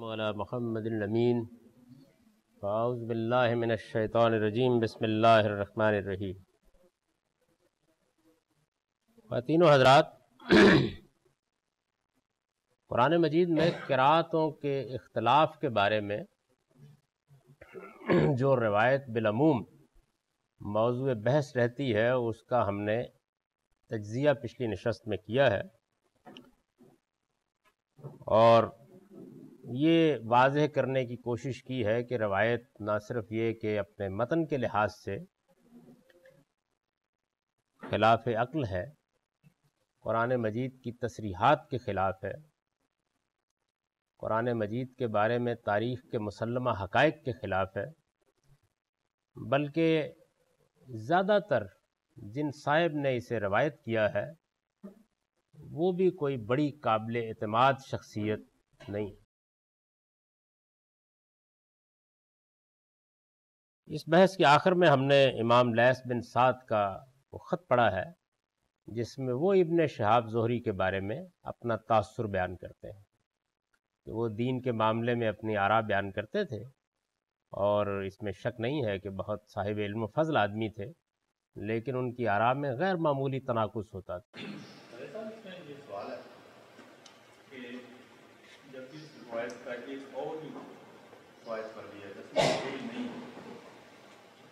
محمد الأمين فأعوذ من بسم الرحمن हजरात कुरान मजीद में किरातों के इख्तलाफ के बारे में जो रवायत बिलमूम मौजू बहस रहती है उसका हमने तजिया पिछली नशस्त में किया है और ये वाज करने की कोशिश की है कि रवायत ना सिर्फ ये कि अपने मतन के लिहाज से खिलाफ अक्ल है कुरान मजीद की तसरीहत के ख़िलाफ़ है कुरान मजीद के बारे में तारीख़ के मुसलमा हक़ के ख़िलाफ़ है बल्कि ज़्यादातर जिन साहिब ने इसे रवायत किया है वो भी कोई बड़ी काबिल अतमाद शख्सियत नहीं इस बहस के आखिर में हमने इमाम लैस बिन साद का वो ख़त पढ़ा है जिसमें वो इबन शहाब जहरी के बारे में अपना तासर बयान करते हैं कि वो दीन के मामले में अपनी आरा बयान करते थे और इसमें शक नहीं है कि बहुत साहिब इल्म फजल आदमी थे लेकिन उनकी आरा में गैर मामूली तनाकुस होता था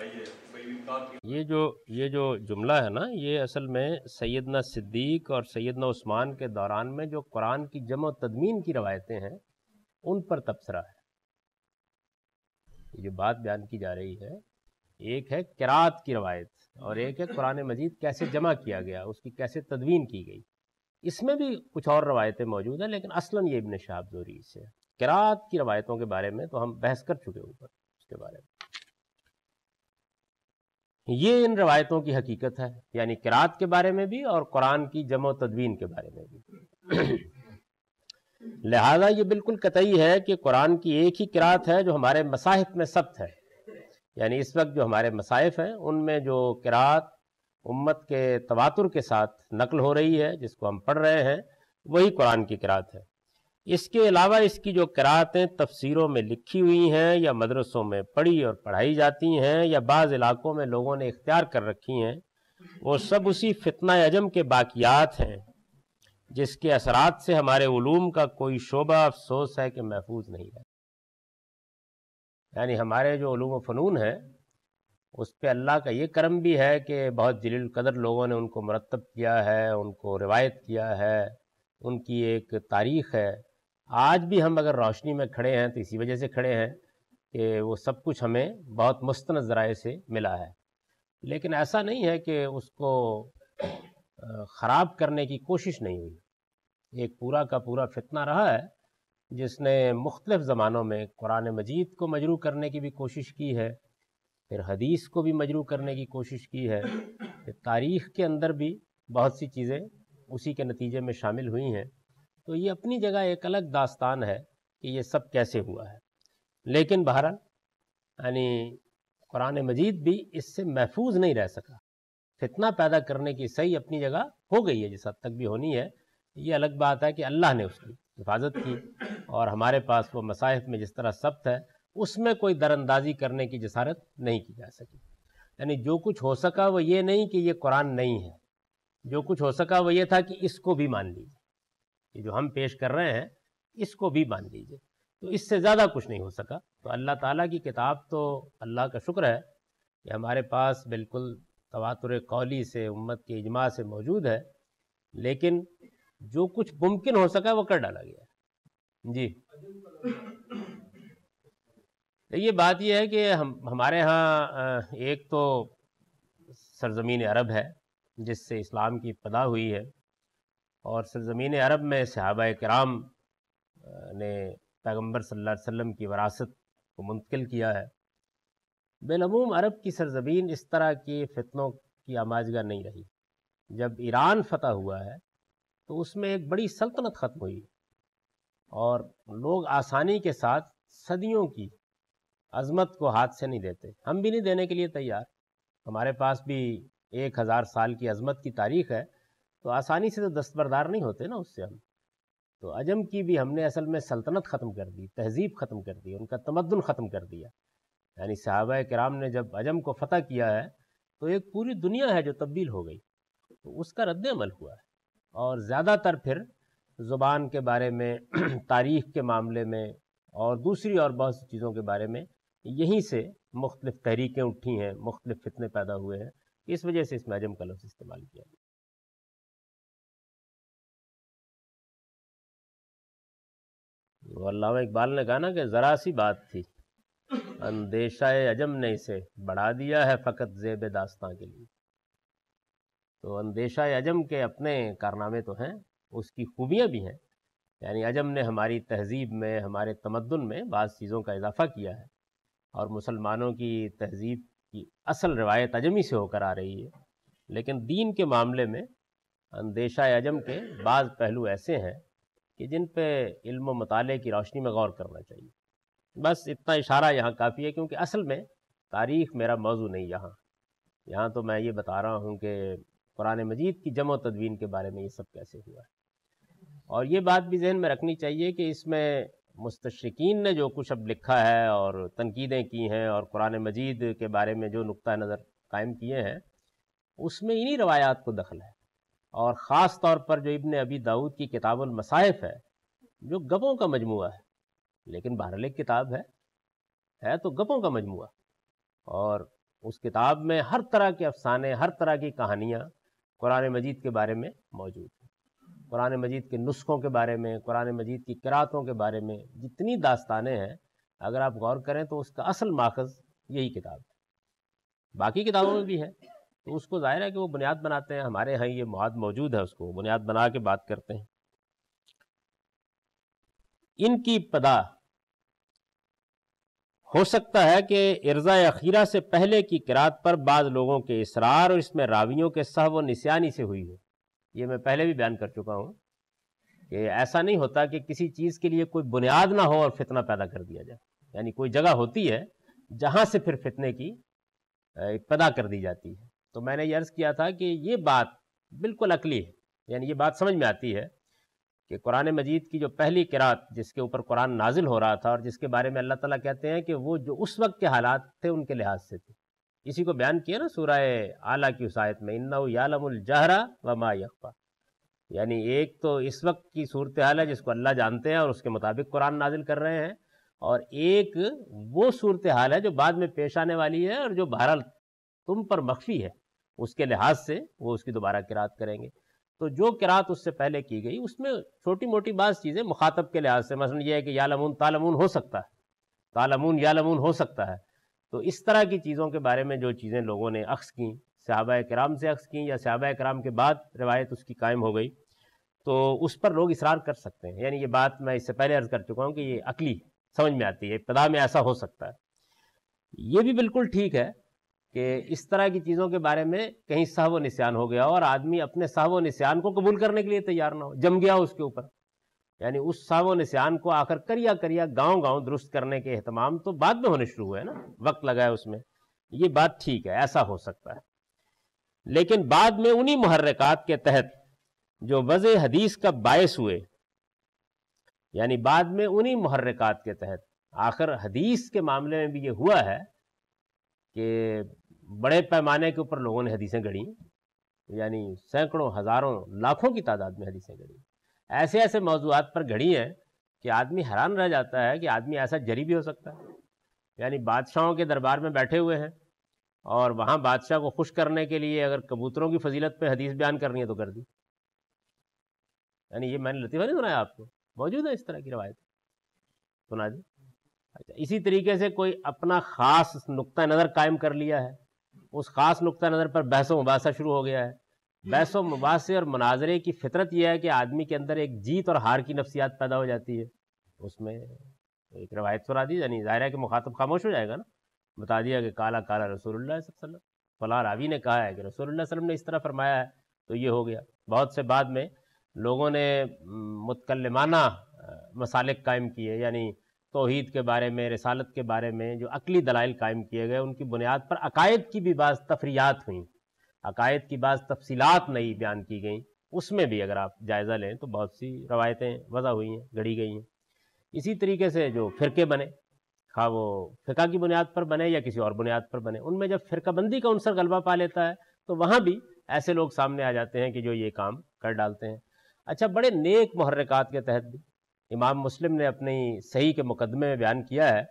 ये जो ये जो जुमला है ना ये असल में सैदना सिद्दीक और सैदना उस्मान के दौरान में जो कुरान की जम तदमीन की रवायतें हैं उन पर तबसरा है जो बात बयान की जा रही है एक है किरात की रवायत और एक है कुरान मजीद कैसे जमा किया गया उसकी कैसे तदवीन की गई इसमें भी कुछ और रवायतें मौजूद हैं लेकिन असलन ये इबन शाहब जोरी से किरात की रवायतों के बारे में तो हम बहस कर चुके ऊपर उसके बारे में ये इन रवायतों की हकीकत है यानी किरात के बारे में भी और कुरान की जमो तदवीन के बारे में भी लिहाजा ये बिल्कुल कतई है कि कुरान की एक ही किरात है जो हमारे मसाहिफ में सब्त है यानी इस वक्त जो हमारे मसाइफ हैं उनमें जो किरात उम्मत के तवातुर के साथ नकल हो रही है जिसको हम पढ़ रहे हैं वही कुरान की किरात है इसके अलावा इसकी जो करातें तफसीरों में लिखी हुई हैं या मदरसों में पढ़ी और पढ़ाई जाती हैं या बाज़ इलाकों में लोगों ने इख्तियार कर रखी हैं वो सब उसी फितना अजम के बाकियात हैं जिसके असरात से हमारे ूम का कोई शोबा अफसोस है कि महफूज नहीं है यानी हमारे जो ूम फ़नून हैं उस पर अल्लाह का ये करम भी है कि बहुत जलील कदर लोगों ने उनको मरतब किया है उनको रिवायत किया है उनकी एक तारीख़ है आज भी हम अगर रोशनी में खड़े हैं तो इसी वजह से खड़े हैं कि वो सब कुछ हमें बहुत मुस्ंद ज़राए से मिला है लेकिन ऐसा नहीं है कि उसको ख़राब करने की कोशिश नहीं हुई एक पूरा का पूरा फितना रहा है जिसने मुख्तलिफ़ ज़मानों में कुरान मजीद को मजरू करने की भी कोशिश की है फिर हदीस को भी मजरू करने की कोशिश की है फिर तारीख़ के अंदर भी बहुत सी चीज़ें उसी के नतीजे में शामिल हुई हैं तो ये अपनी जगह एक अलग दास्तान है कि ये सब कैसे हुआ है लेकिन बहरहाल यानी कुरान मजीद भी इससे महफूज नहीं रह सका फितना पैदा करने की सही अपनी जगह हो गई है जिस हद तक भी होनी है ये अलग बात है कि अल्लाह ने उसकी हिफाजत की और हमारे पास वो मसाहब में जिस तरह सब्त है उसमें कोई दरअंदाजी करने की जसारत नहीं की जा सकी यानी जो कुछ हो सका वो ये नहीं कि ये कुरान नहीं है जो कुछ हो सका वो ये था कि इसको भी मान लीजिए ये जो हम पेश कर रहे हैं इसको भी मान लीजिए तो इससे ज़्यादा कुछ नहीं हो सका तो अल्लाह ताला की किताब तो अल्लाह का शुक्र है कि हमारे पास बिल्कुल तवातुर कौली से उम्मत के इजमा से मौजूद है लेकिन जो कुछ मुमकिन हो सका वो कर डाला गया जी तो ये बात यह है कि हम हमारे यहाँ एक तो सरजमीन अरब है जिससे इस्लाम की पदा हुई है और सरजमीन अरब में सहाबा कराम ने पैगम्बर सल्ला वसम की वरासत को मुंतकिल किया है बेलमूम अरब की सरजमीन इस तरह के फितनों की आमाजगा नहीं रही जब ईरान फतह हुआ है तो उसमें एक बड़ी सल्तनत ख़त्म हुई और लोग आसानी के साथ सदियों की अजमत को हाथ से नहीं देते हम भी नहीं देने के लिए तैयार हमारे पास भी एक हज़ार साल की अजमत की तारीख है तो आसानी से तो दस्तबरदार नहीं होते ना उससे हम तो अजम की भी हमने असल में सल्तनत ख़त्म कर दी तहजीब ख़त्म कर दी उनका तमदन ख़त्म कर दिया यानी साहबा कराम ने जब अजम को फ़तेह किया है तो एक पूरी दुनिया है जो तब्दील हो गई तो उसका रद्दमल हुआ है और ज़्यादातर फिर ज़ुबान के बारे में तारीख के मामले में और दूसरी और बहुत सी चीज़ों के बारे में यहीं से मुख्तलिफ़ तहरीकें उठी हैं मुख्तलिफ़ फितने पैदा हुए हैं इस वजह से इसमें अजम का लफ्ज़ इस्तेमाल किया गया अलामा इकबाल ने कहा ना कि ज़रा सी बात थी अंदेशा अजम ने इसे बढ़ा दिया है फ़कत जेब दास्तान के लिए तो अंदेशा अजम के अपने कारनामे तो हैं उसकी खूबियाँ भी हैं यानी अजम ने हमारी तहजीब में हमारे तमदन में बाज़ चीज़ों का इजाफा किया है और मुसलमानों की तहजीब की असल रवायत अजमी से होकर आ रही है लेकिन दीन के मामले में अंदेशा अजम के बाद पहलू ऐसे हैं कि जिन पे इल्म मताले की रोशनी में गौर करना चाहिए बस इतना इशारा यहाँ काफ़ी है क्योंकि असल में तारीख़ मेरा मौजू नहीं यहाँ यहाँ तो मैं ये बता रहा हूँ कि कुरान मजीद की जम तदवीन के बारे में ये सब कैसे हुआ है और ये बात भी जहन में रखनी चाहिए कि इसमें मुस्तशरकिन ने जो कुछ अब लिखा है और तनकीदें की हैं और कुरान मजीद के बारे में जो नुक़ नज़र कायम किए हैं उसमें इन्हीं रवायात को दखल है और ख़ास तौर पर जो इबन अबी दाऊद की मसाइफ है जो गपों का मजमू है लेकिन बहरल एक किताब है है तो गपों का मजमू और उस किताब में हर तरह के अफसाने हर तरह की कहानियाँ कुरान मजीद के बारे में मौजूद हैं कुरान मजीद के नुस्खों के बारे में कुरान मजीद की किरातों के बारे में जितनी दास्तानें हैं अगर आप गौर करें तो उसका असल माखज यही किताब है बाकी किताबों में भी है तो उसको जाहिर है कि वो बुनियाद बनाते हैं हमारे यहाँ ये मवाद मौजूद है उसको बुनियाद बना के बात करते हैं इनकी पदा हो सकता है कि इर्जा अखीरा से पहले की किरात पर बाद लोगों के इसरार और इसमें रावियों के सह व निशानी से हुई हो ये मैं पहले भी बयान कर चुका हूँ कि ऐसा नहीं होता कि किसी चीज़ के लिए कोई बुनियाद ना हो और फितना पैदा कर दिया जाए यानी कोई जगह होती है जहाँ से फिर फितने की पैदा कर दी जाती है तो मैंने ये अर्ज़ किया था कि ये बात बिल्कुल अकली है यानी ये बात समझ में आती है कि कुरान मजीद की जो पहली किरात जिसके ऊपर कुरान नाजिल हो रहा था और जिसके बारे में अल्लाह ताला कहते हैं कि वो जो उस वक्त के हालात थे उनके लिहाज से थे इसी को बयान किया ना सूरह आला की उस आयत में इन्नाजहरा व मायफा यानी एक तो इस वक्त की सूरत हाल है जिसको अल्लाह जानते हैं और उसके मुताबिक कुरान नाजिल कर रहे हैं और एक वो सूरत हाल है जो बाद में पेश आने वाली है और जो बहरहाल तुम पर मख्फी है उसके लिहाज से वो उसकी दोबारा किरात करेंगे तो जो किरात उससे पहले की गई उसमें छोटी मोटी बात चीज़ें मुखातब के लिहाज से मसलन ये है कि यालमून तालमून हो सकता है तालमून यालमून हो सकता है तो इस तरह की चीज़ों के बारे में जो चीज़ें लोगों ने अक्स की सहाबा कराम से अक्स की या सहाबा कराम के बाद रवायत उसकी कायम हो गई तो उस पर लोग इसरार कर सकते हैं यानी ये बात मैं इससे पहले अर्ज़ कर चुका हूँ कि ये अकली समझ में आती है इब्तदा में ऐसा हो सकता है ये भी बिल्कुल ठीक है कि इस तरह की चीज़ों के बारे में कहीं साहब निशान हो गया और आदमी अपने साहब निशान को कबूल करने के लिए तैयार ना हो जम गया उसके ऊपर यानी उस साहब निशान को आकर करिया करिया गांव गांव दुरुस्त करने के अहतमाम तो बाद में होने शुरू हुए ना वक्त लगाया उसमें ये बात ठीक है ऐसा हो सकता है लेकिन बाद में उन्हीं महर्रकात के तहत जो वज हदीस का बायस हुए यानी बाद में उन्हीं महर्रकात के तहत आखिर हदीस के मामले में भी ये हुआ है कि बड़े पैमाने के ऊपर लोगों ने हदीसें गढ़ी यानी सैकड़ों हज़ारों लाखों की तादाद में हदीसें गढ़ी ऐसे ऐसे मौजूद पर गढ़ी हैं कि आदमी हैरान रह जाता है कि आदमी ऐसा जरी भी हो सकता है यानी बादशाहों के दरबार में बैठे हुए हैं और वहाँ बादशाह को खुश करने के लिए अगर कबूतरों की फजीलत पे हदीस बयान करनी है तो कर दी यानी ये मैंने लतीफ़ा नहीं सुनाया आपको मौजूद है इस तरह की रवायत सुना दी अच्छा इसी तरीके से कोई अपना ख़ास नुक़ नज़र कायम कर लिया है उस खास नुक़ नज़र पर बहस मुबासा शुरू हो गया है बहस मुबासे और मनाजरे की फितरत यह है कि आदमी के अंदर एक जीत और हार की नफसियात पैदा हो जाती है उसमें एक रवायत सुना दी यानी ज़ाहिर है कि मुखातब खामोश हो जाएगा ना बता दिया कि काला काला रसूलुल्लाह वसल्लम फला रावी ने कहा है कि रसूलुल्लाह सल्लम ने इस तरह फरमाया है तो ये हो गया बहुत से बाद में लोगों ने मुतकलमाना मसालिक कायम किए यानी तोहद के बारे में रसालत के बारे में जो अकली दलाइल कायम किए गए उनकी बुनियाद पर अकायद की भी बाज़ तफरियात हुई अकायद की बाज़ तफसीत नई बयान की गई उसमें भी अगर आप जायज़ा लें तो बहुत सी रवायतें वज़ा हुई हैं गढ़ी गई हैं इसी तरीके से जो फ़िरके बने खा वो फ़िका की बुनियाद पर बने या किसी और बुनियाद पर बने उनमें जब फ़िरकाबंदी का अनसर गलबा पा लेता है तो वहाँ भी ऐसे लोग सामने आ जाते हैं कि जो ये काम कर डालते हैं अच्छा बड़े नेक महरक़ात के तहत भी इमाम मुस्लिम ने अपनी सही के मुकदमे में बयान किया है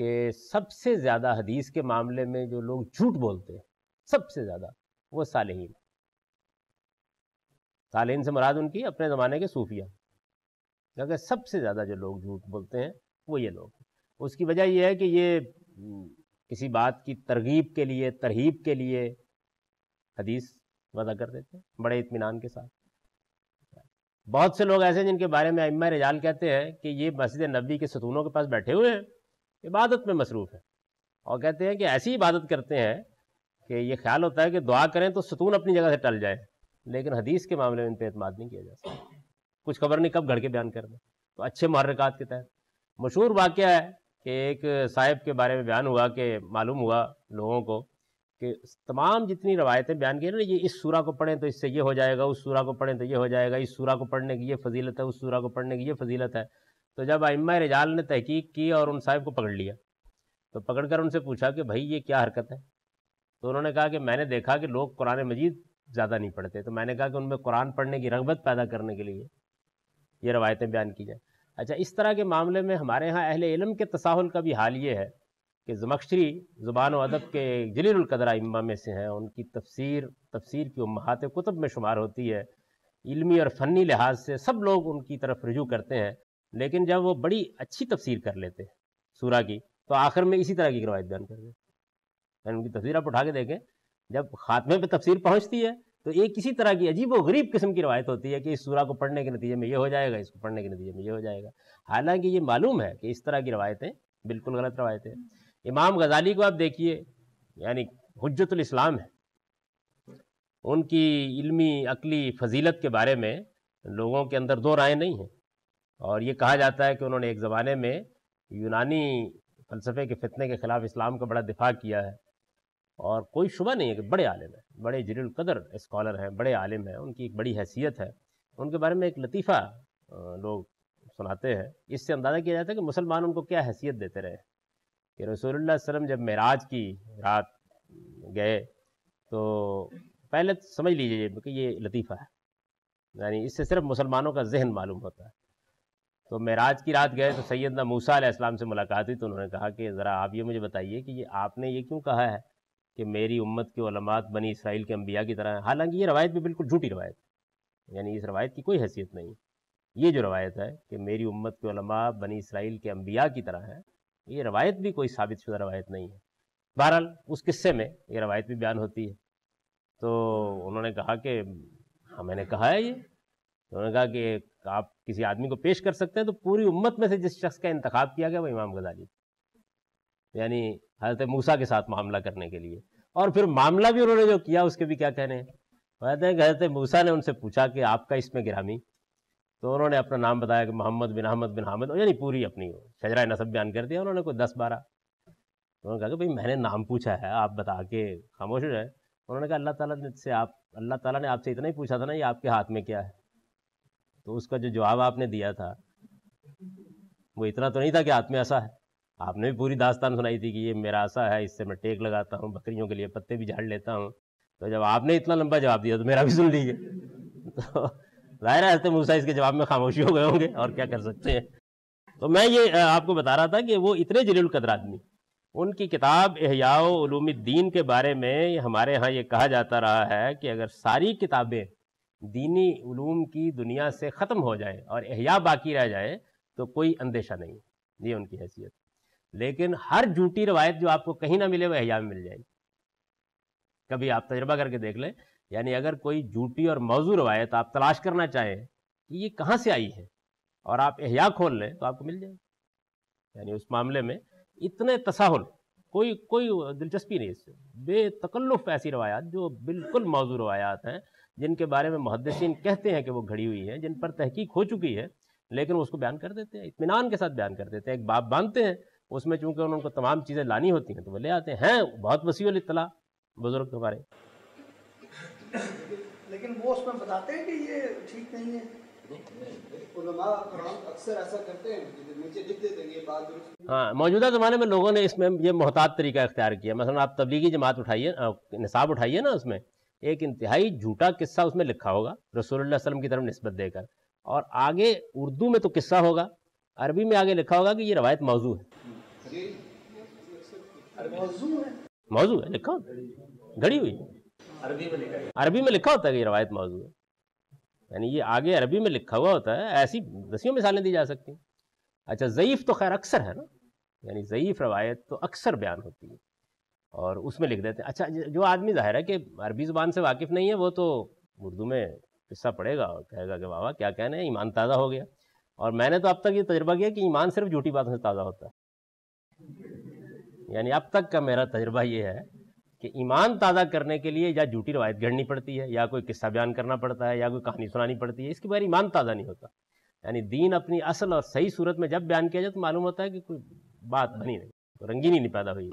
कि सबसे ज़्यादा हदीस के मामले में जो लोग झूठ बोलते हैं सबसे ज़्यादा वो सालहीन सालहीन से मुराद उनकी अपने ज़माने के सूफिया क्योंकि सबसे ज़्यादा जो लोग झूठ बोलते हैं वो ये लोग उसकी वजह यह है कि ये हम्म, किसी बात की तरगीब के लिए तरहीब के लिए हदीस वादा कर देते हैं बड़े इतमान के साथ बहुत से लोग ऐसे हैं जिनके बारे में अम्मा रिजाल कहते हैं कि ये मस्जिद नबी के सतूनों के पास बैठे हुए हैं इबादत में मसरूफ़ हैं और कहते हैं कि ऐसी इबादत करते हैं कि ये ख्याल होता है कि दुआ करें तो सतून अपनी जगह से टल जाए लेकिन हदीस के मामले में इन पर अतमाद नहीं किया जा सकता कुछ खबर नहीं कब घड़ के बयान कर दें तो अच्छे महरक़ात के तहत मशहूर वाक्य है कि एक साहिब के बारे में बयान हुआ कि मालूम हुआ लोगों को कि तमाम जितनी रवायतें बयान की ना ये इस सूरा को पढ़ें तो इससे ये हो जाएगा उस सूरा को पढ़ें तो ये हो जाएगा इस सूरा को पढ़ने की ये फजीलत है उस सूरा को पढ़ने की ये फजीलत है तो जब आइम रजाल ने तहकीक की और उन साहब को पकड़ लिया तो पकड़ कर उनसे पूछा कि भाई ये क्या हरकत है तो उन्होंने कहा कि मैंने देखा कि लोग कुरान मजीद ज़्यादा नहीं पढ़ते तो मैंने कहा कि उनमें कुरान पढ़ने की रगबत पैदा करने के लिए ये रवायतें बयान की जाए अच्छा इस तरह के मामले में हमारे यहाँ अहल इलम के तसाहल का भी हाल ये है कि जमक्शरी ज़ुबान अदब के जलीलकदर इमा में से हैं उनकी तफसीर तफसीर की महात कुतब में शुमार होती है इलमी और फ़नी लिहाज से सब लोग उनकी तरफ रजू करते हैं लेकिन जब वो बड़ी अच्छी तफसीर कर लेते हैं सूरा की तो आखिर में इसी तरह की रवायत बयान कर देते हैं उनकी तफसीर आप उठा के देखें जब खात्मे पर तफसीर पहुँचती है तो एक किसी तरह की अजीब व गरीब किस्म की रवायत होती है कि इस सूरा को पढ़ने के नतीजे में ये हो जाएगा इसको पढ़ने के नतीजे में ये हो जाएगा हालांकि ये मालूम है कि इस तरह की रवायतें बिल्कुल गलत रवायतें इमाम गजाली को आप देखिए यानी हजतुल इस्लाम है उनकी इल्मी अकली फजीलत के बारे में लोगों के अंदर दो राय नहीं हैं और ये कहा जाता है कि उन्होंने एक ज़माने में यूनानी फ़लसफ़े के फितने के ख़िलाफ़ इस्लाम का बड़ा दिफा किया है और कोई शुबा नहीं है कि बड़े आलिम हैं बड़े कदर इस्कॉलर हैं बड़े आलिम हैं उनकी एक बड़ी हैसियत है उनके बारे में एक लतीफ़ा लोग सुनाते हैं इससे अंदाज़ा किया जाता है कि मुसलमान उनको क्या हैसियत देते रहे कि रसूलुल्लाह वसल्लम जब मेराज की रात गए तो पहले तो समझ लीजिए कि ये लतीफ़ा है यानी इससे सिर्फ मुसलमानों का जहन मालूम होता है तो महराज की रात गए तो सैदना मूसा आसलाम से मुलाकात हुई तो उन्होंने कहा कि ज़रा आप ये मुझे बताइए कि ये आपने ये क्यों कहा है कि मेरी उम्मत के उलमात बनी इसराइल के अम्बिया की तरह हालांकि ये रवायत भी बिल्कुल झूठी रवायत यानी इस रवायत की कोई हैसियत नहीं ये जो रवायत है कि मेरी उम्मत के उलमा बनी इसराइल के अम्बिया की तरह है ये रवायत भी कोई साबित शुदा रवायत नहीं है बहरहाल उस किस्से में ये रवायत भी बयान होती है तो उन्होंने कहा कि हाँ मैंने कहा है ये तो उन्होंने कहा कि आप किसी आदमी को पेश कर सकते हैं तो पूरी उम्मत में से जिस शख्स का इंतखा किया गया वो इमाम गजाली यानी हजरत मूसा के साथ मामला करने के लिए और फिर मामला भी उन्होंने जो किया उसके भी क्या कहने हैं कहते हैं हजरत मूसा ने उनसे पूछा कि आपका इसमें गिरामी तो उन्होंने अपना नाम बताया कि मोहम्मद बिन अहमद बिन हामिद यानी पूरी अपनी शजरा नसब बयान कर दिया उन्होंने कोई दस बारह तो उन्होंने कहा कि भाई मैंने नाम पूछा है आप बता के खामोश हो जाए उन्होंने कहा अल्लाह ताला ने से आप अल्लाह ताला ने आपसे इतना ही पूछा था ना ये आपके हाथ में क्या है तो उसका जो जवाब आपने दिया था वो इतना तो नहीं था कि हाथ में ऐसा है आपने भी पूरी दास्तान सुनाई थी कि ये मेरा आशा है इससे मैं टेक लगाता हूँ बकरियों के लिए पत्ते भी झाड़ लेता हूँ तो जब आपने इतना लंबा जवाब दिया तो मेरा भी सुन लीजिए तो ज़ाहिर है मूसा इसके जवाब में खामोशी हो गए होंगे और क्या कर सकते हैं तो मैं ये आपको बता रहा था कि वो इतने जलील कदर आदमी उनकी किताब एहयाउलूमद्दीन के बारे में हमारे यहाँ ये कहा जाता रहा है कि अगर सारी किताबें दीनी ूम की दुनिया से ख़त्म हो जाए और अहिया बाकी रह जाए तो कोई अंदेशा नहीं ये उनकी हैसियत लेकिन हर झूठी रवायत जो आपको कहीं ना मिले वह अहिया में मिल जाएगी कभी आप तजर्बा करके देख लें यानी अगर कोई झूठी और मौजू रवायत आप तलाश करना चाहें कि ये कहाँ से आई है और आप एहया खोल लें तो आपको मिल जाए यानी उस मामले में इतने तसाहुल कोई कोई दिलचस्पी नहीं इससे बेतकल्लुफ़ ऐसी रवायात जो बिल्कुल मौजू रवायात हैं जिनके बारे में मुहदसिन कहते हैं कि वो घड़ी हुई हैं जिन पर तहकीक हो चुकी है लेकिन उसको बयान कर देते हैं इतमान के साथ बयान कर देते हैं एक बाप बांधते हैं उसमें चूँकि उनको तमाम चीज़ें लानी होती हैं तो वो ले आते हैं बहुत वसील इतला बुज़ुर्ग हमारे लेकिन वो उसमें बताते हैं कि ये ठीक नहीं है हाँ मौजूदा ज़माने में लोगों ने इसमें ये मोहतात तरीका इख्तियार किया मसलन आप तबलीगी जमात उठाइए निसाब उठाइए ना उसमें एक इंतहाई झूठा किस्सा उसमें लिखा होगा रसूलुल्लाह वसल्लम की तरफ नस्बत देकर और आगे उर्दू में तो किस्सा होगा अरबी में आगे लिखा होगा कि ये रवायत मौजू है मौजू है लिखा घड़ी हुई अरबी में लिखा अरबी में लिखा होता है कि रवायत मौजूद है यानी ये आगे अरबी में लिखा हुआ होता है ऐसी दसियों मिसालें दी जा सकती हैं अच्छा ज़यीफ़ तो खैर अक्सर है ना यानी ज़यीफ़ रवायत तो अक्सर बयान होती है और उसमें लिख देते हैं अच्छा जो आदमी ज़ाहिर है कि अरबी ज़ुबान से वाकिफ़ नहीं है वो तो उर्दू में किस्सा पड़ेगा और कहेगा कि वाह क्या कहना है ईमान ताज़ा हो गया और मैंने तो अब तक ये तजर्बा किया कि ईमान सिर्फ झूठी बातों से ताज़ा होता है यानी अब तक का मेरा तजर्बा ये है कि ईमान ताज़ा करने के लिए या झूठी रवायत गढ़नी पड़ती है या कोई किस्सा बयान करना पड़ता है या कोई कहानी सुनानी पड़ती है इसके बगैर ईमान ताज़ा नहीं होता यानी दीन अपनी असल और सही सूरत में जब बयान किया जाए तो मालूम होता है कि कोई बात बनी नहीं तो रंगीनी नहीं पैदा हुई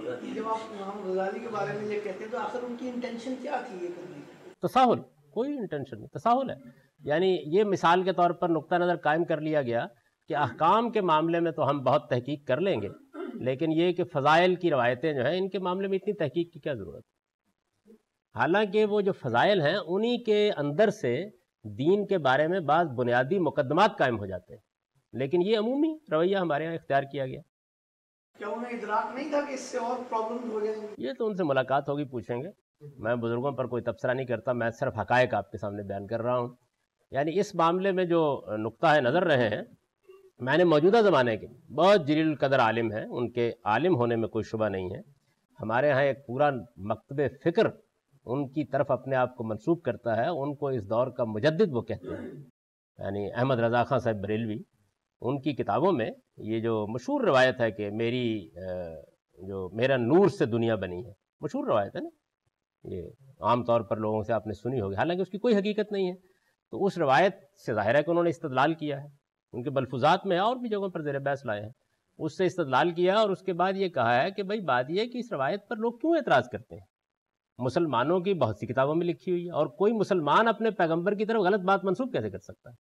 तो तसाहुल कोई इंटेंशन नहीं तसाहुल है यानी ये मिसाल के तौर पर नुक़ नज़र कायम कर लिया गया कि अहकाम के मामले में तो हम बहुत तहकीक कर लेंगे लेकिन ये कि फ़ज़ाइल की रवायतें जो हैं इनके मामले में इतनी तहकीक की क्या ज़रूरत हालांकि वो जो फ़ज़ाइल हैं उन्हीं के अंदर से दीन के बारे में बाद बुनियादी मुकदमात कायम हो जाते हैं लेकिन ये अमूमी रवैया हमारे यहाँ इख्तियार किया गया क्या उन्हें इदराक नहीं था कि इससे और प्रॉब्लम हो जाएंगी ये तो उनसे मुलाकात होगी पूछेंगे मैं बुज़ुर्गों पर कोई तबसरा नहीं करता मैं सिर्फ हकायक आपके सामने बयान कर रहा हूँ यानी इस मामले में जो नुकता है नज़र रहे हैं मैंने मौजूदा ज़माने के बहुत जलील कदर आलिम हैं उनके आलिम होने में कोई शुबा नहीं है हमारे यहाँ एक पूरा मकतब फ़िक्र उनकी तरफ अपने आप को मनसूब करता है उनको इस दौर का मुजद वो कहते हैं यानी अहमद रजा खां साहब बरेलवी उनकी किताबों में ये जो मशहूर रवायत है कि मेरी जो मेरा नूर से दुनिया बनी है मशहूर रवायत है ना ये आम तौर पर लोगों से आपने सुनी होगी हालांकि उसकी कोई हकीकत नहीं है तो उस रवायत से ज़ाहिर है कि उन्होंने इस्तलाल किया है उनके बलफुजात में और भी जगहों पर जेर बहस लाए हैं उससे इस्तलाल किया और उसके बाद ये कहा है कि भाई बात यह कि इस रवायत पर लोग क्यों एतराज़ करते हैं मुसलमानों की बहुत सी किताबों में लिखी हुई है और कोई मुसलमान अपने पैगंबर की तरफ गलत बात मनसूब कैसे कर सकता है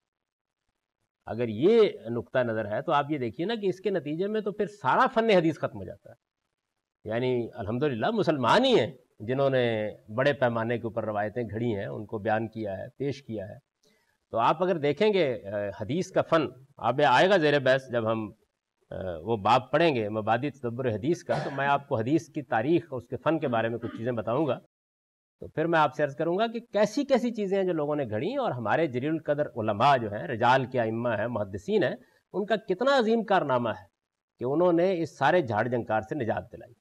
अगर ये नुकता नज़र है तो आप ये देखिए ना कि इसके नतीजे में तो फिर सारा फ़न हदीस ख़त्म हो जाता है यानी अलहमदिल्ला मुसलमान ही हैं जिन्होंने बड़े पैमाने के ऊपर रवायतें घड़ी हैं उनको बयान किया है पेश किया है तो आप अगर देखेंगे हदीस का फ़न आप आएगा जेर बहस जब हम वो बाब पढ़ेंगे मबादी तदब्बर हदीस का तो मैं आपको हदीस की तारीख उसके फ़न के बारे में कुछ चीज़ें बताऊँगा तो फिर मैं आपसे अर्ज़ करूँगा कि कैसी कैसी चीज़ें हैं जो लोगों ने घड़ी और हमारे जरील कदर उलमा जो हैं रजाल के अम्मा हैं मुहदसिन हैं उनका कितना अजीम कारनामा है कि उन्होंने इस सारे झाड़ जंकार से निजात दिलाई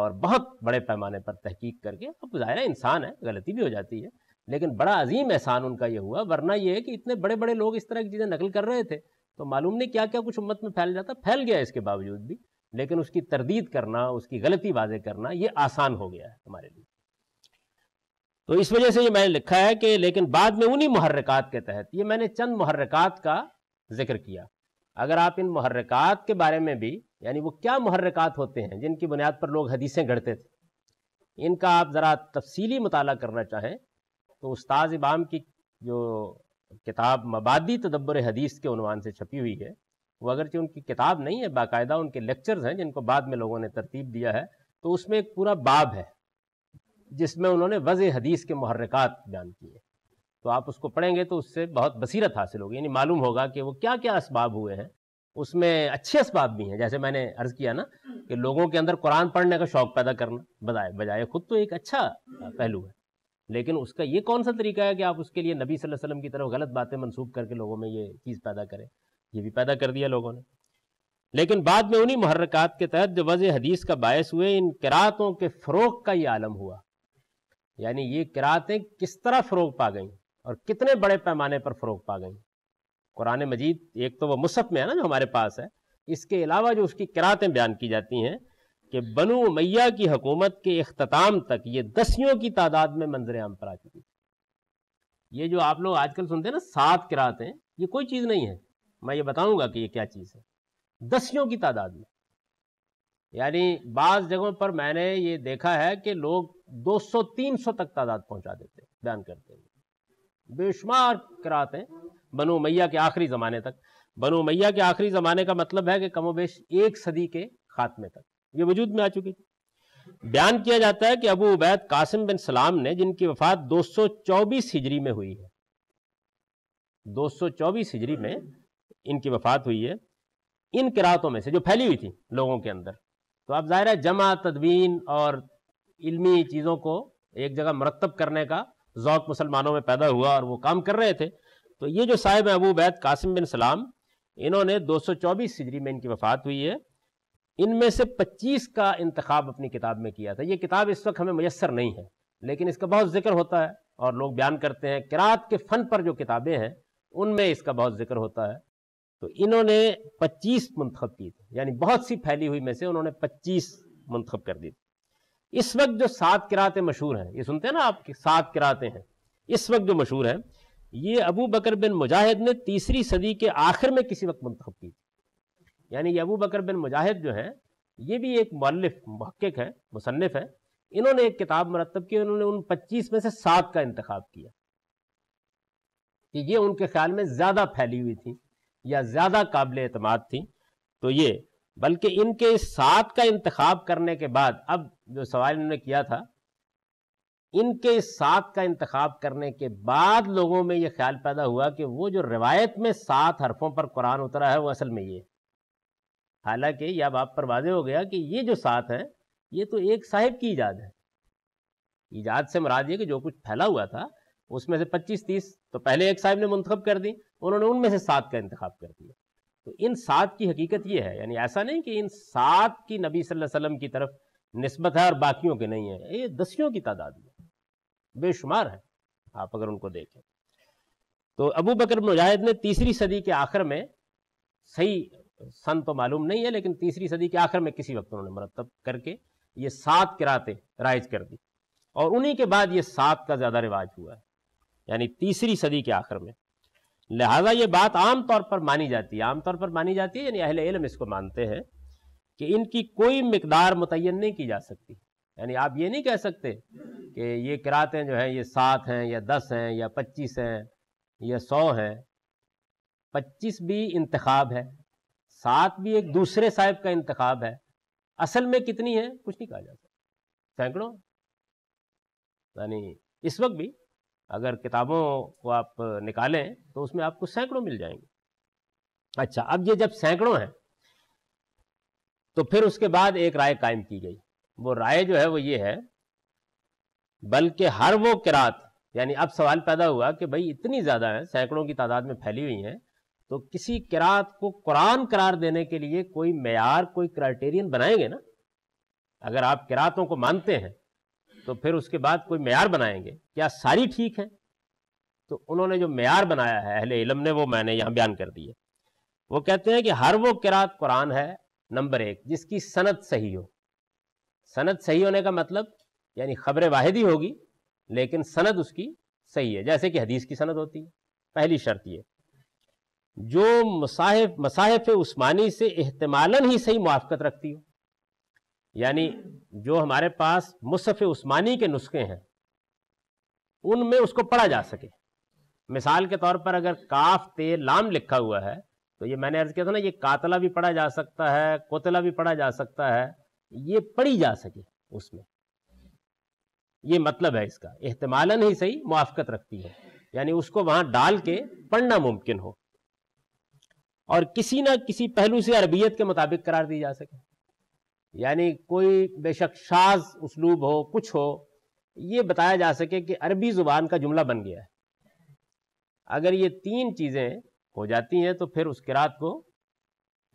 और बहुत बड़े पैमाने पर तहकीक करके अब ज़ाहिर इंसान है गलती भी हो जाती है लेकिन बड़ा अजीम एहसान उनका यह हुआ वरना यह है कि इतने बड़े बड़े लोग इस तरह की चीज़ें नकल कर रहे थे तो मालूम नहीं क्या क्या कुछ उम्मत में फैल जाता फैल गया इसके बावजूद भी लेकिन उसकी तरदीद करना उसकी गलती वाजे करना ये आसान हो गया है हमारे लिए तो इस वजह से ये मैंने लिखा है कि लेकिन बाद में उन्हीं महरक़ात के तहत ये मैंने चंद महरक़ात का जिक्र किया अगर आप इन महरक़ात के बारे में भी यानी वो क्या महरक़ात होते हैं जिनकी बुनियाद पर लोग हदीसें गढ़ते थे इनका आप ज़रा तफसीली मुताला करना चाहें तो उस्ताज इमाम की जो किताब मबादी तदब्बर हदीस के उनवान से छपी हुई है वो अगरचि उनकी किताब नहीं है बाकायदा उनके लेक्चर्स हैं जिनको बाद में लोगों ने तरतीब दिया है तो उसमें एक पूरा बाब है जिसमें उन्होंने वज़ हदीस के महरक़ात बयान किए तो आप उसको पढ़ेंगे तो उससे बहुत बसीरत हासिल होगी यानी मालूम होगा कि वो क्या क्या इसबाब हुए हैं उसमें अच्छे इसबाब भी हैं जैसे मैंने अर्ज़ किया ना कि लोगों के अंदर कुरान पढ़ने का शौक़ पैदा करना बजाय बजाय खुद तो एक अच्छा पहलू है लेकिन उसका ये कौन सा तरीका है कि आप उसके लिए नबी सल्लल्लाहु अलैहि वसल्लम की तरफ गलत बातें मनसूब करके लोगों में ये चीज़ पैदा करें ये भी पैदा कर दिया लोगों ने लेकिन बाद में उन्हीं महरक़ात के तहत जो वज़ हदीस का बायस हुए इन किरातों के फ़रोग का ये आलम हुआ यानी ये किरातें किस तरह फ़रोग पा गई और कितने बड़े पैमाने पर फ़रोग पा गई कुरान मजीद एक तो वह मुसफ़ में है ना जो हमारे पास है इसके अलावा जो उसकी किरातें बयान की जाती हैं कि बनु उमैया की हुकूमत के अख्ताम तक ये दसियों की तादाद में मंजरे आम पर आ चुकी थी ये जो आप लोग आजकल सुनते हैं ना सात किरातें ये कोई चीज़ नहीं है मैं ये बताऊंगा कि ये क्या चीज़ है दसियों की तादाद में यानी बाज़ जगहों पर मैंने ये देखा है कि लोग 200-300 तक तादाद पहुंचा देते हैं बयान करते हुए बेशुमार किरातें बनो मैया के आखिरी ज़माने तक बनो मैया के आखिरी ज़माने का मतलब है कि कमोबेश एक सदी के खात्मे तक ये वजूद में आ चुकी थी बयान किया जाता है कि अबू उबैद कासिम बिन सलाम ने जिनकी वफात 224 हिजरी में हुई है 224 हिजरी में इनकी वफात हुई है इन किरातों में से जो फैली हुई थी लोगों के अंदर तो आप ज़ाहिर है जमा तदवीन और इल्मी चीज़ों को एक जगह मरतब करने का ज़ौक मुसलमानों में पैदा हुआ और वो काम कर रहे थे तो ये जो साहिब अबू उबैद कासिम बिन सलाम इन्होंने 224 सौ हिजरी में इनकी वफात हुई है इनमें से 25 का इंतखब अपनी किताब में किया था ये किताब इस वक्त हमें मैसर नहीं है लेकिन इसका बहुत जिक्र होता है और लोग बयान करते हैं किरात के फ़न पर जो किताबें हैं उनमें इसका बहुत जिक्र होता है तो इन्होंने 25 मंतखब की थी यानी बहुत सी फैली हुई में से उन्होंने 25 मंतखब कर दी थी इस वक्त जो सात किरातें मशहूर हैं ये सुनते हैं ना आप सात किरातें हैं इस वक्त जो मशहूर हैं ये अबू बकर बिन मुजाहिद ने तीसरी सदी के आखिर में किसी वक्त मंतखब की थी यानी अबू बकर बिन मुजाहिद जो हैं ये भी एक मल्लिफ महक्क है मुसनफ़ है इन्होंने एक किताब मरतब की उन्होंने उन पच्चीस में से सात का इंतखब किया कि ये उनके ख्याल में ज़्यादा फैली हुई थी या ज़्यादा काबिल अतमाद थी तो ये बल्कि इनके सात का इंतखब करने के बाद अब जो सवाल इन्होंने किया था इनके इस सात का इंतखब करने के बाद लोगों में ये ख्याल पैदा हुआ कि वो जो रिवायत में सात हरफों पर कुरान उतरा है वो असल में ये हालांकि यह बाप पर वाजे हो गया कि ये जो साथ है ये तो एक साहिब की ईजाद है ईजाद से मराज ये कि जो कुछ फैला हुआ था उसमें से 25-30 तो पहले एक साहिब ने मुंतखब कर दी उन्होंने उनमें से सात का इंतखब कर दिया तो इन सात की हकीकत ये है यानी ऐसा नहीं कि इन सात की नबी सल्लल्लाहु अलैहि वसल्लम की तरफ नस्बत है और बाकियों के नहीं है ये दसियों की तादाद है बेशुमार है आप अगर उनको देखें तो अबू बकर मुजाहिद ने तीसरी सदी के आखिर में सही सन तो मालूम नहीं है लेकिन तीसरी सदी के आखिर में किसी वक्त उन्होंने मरतब करके ये सात किरातें राइज कर दी और उन्हीं के बाद ये सात का ज़्यादा रिवाज हुआ है यानी तीसरी सदी के आखिर में लिहाजा ये बात आम तौर पर मानी जाती है आम तौर पर मानी जाती है यानी अहल इलम इसको मानते हैं कि इनकी कोई मकदार मुतन नहीं की जा सकती यानी आप ये नहीं कह सकते कि ये किरातें जो हैं ये सात हैं या दस हैं या पच्चीस हैं या सौ हैं पच्चीस भी इंतखाब है साथ भी एक दूसरे साहिब का इंतखाब है असल में कितनी है कुछ नहीं कहा जा सकता सैकड़ों यानी इस वक्त भी अगर किताबों को आप निकालें तो उसमें आपको सैकड़ों मिल जाएंगे अच्छा अब ये जब सैकड़ों हैं तो फिर उसके बाद एक राय कायम की गई वो राय जो है वो ये है बल्कि हर वो किरात यानी अब सवाल पैदा हुआ कि भाई इतनी ज़्यादा है सैकड़ों की तादाद में फैली हुई हैं तो किसी किरात को कुरान करार देने के लिए कोई मैार कोई क्राइटेरियन बनाएंगे ना अगर आप किरातों को मानते हैं तो फिर उसके बाद कोई मैार बनाएंगे क्या सारी ठीक है तो उन्होंने जो मैार बनाया है अहले इलम ने वो मैंने यहाँ बयान कर दिए वो कहते हैं कि हर वो किरात कुरान है नंबर एक जिसकी सनत सही हो सनत सही होने का मतलब यानी खबर वाहिद ही होगी लेकिन सनत उसकी सही है जैसे कि हदीस की सनत होती है पहली शर्त ये जो मसाहिफ मसाहिफ उस्मानी से एहतमालन ही सही मुआफ़त रखती हो यानी जो हमारे पास मुसफ़ उस्मानी के नुस्खे हैं उनमें उसको पढ़ा जा सके मिसाल के तौर पर अगर काफ ते लाम लिखा हुआ है तो ये मैंने अर्ज किया था ना ये कातला भी पढ़ा जा सकता है कोतला भी पढ़ा जा सकता है ये पढ़ी जा सके उसमें ये मतलब है इसका एहतमालन ही सही मुआफ़त रखती है यानी उसको वहाँ डाल के पढ़ना मुमकिन हो और किसी ना किसी पहलू से अरबियत के मुताबिक करार दी जा सके यानी कोई बेशक शाज उसलूब हो कुछ हो ये बताया जा सके कि अरबी ज़ुबान का जुमला बन गया है अगर ये तीन चीज़ें हो जाती हैं तो फिर उस किरात को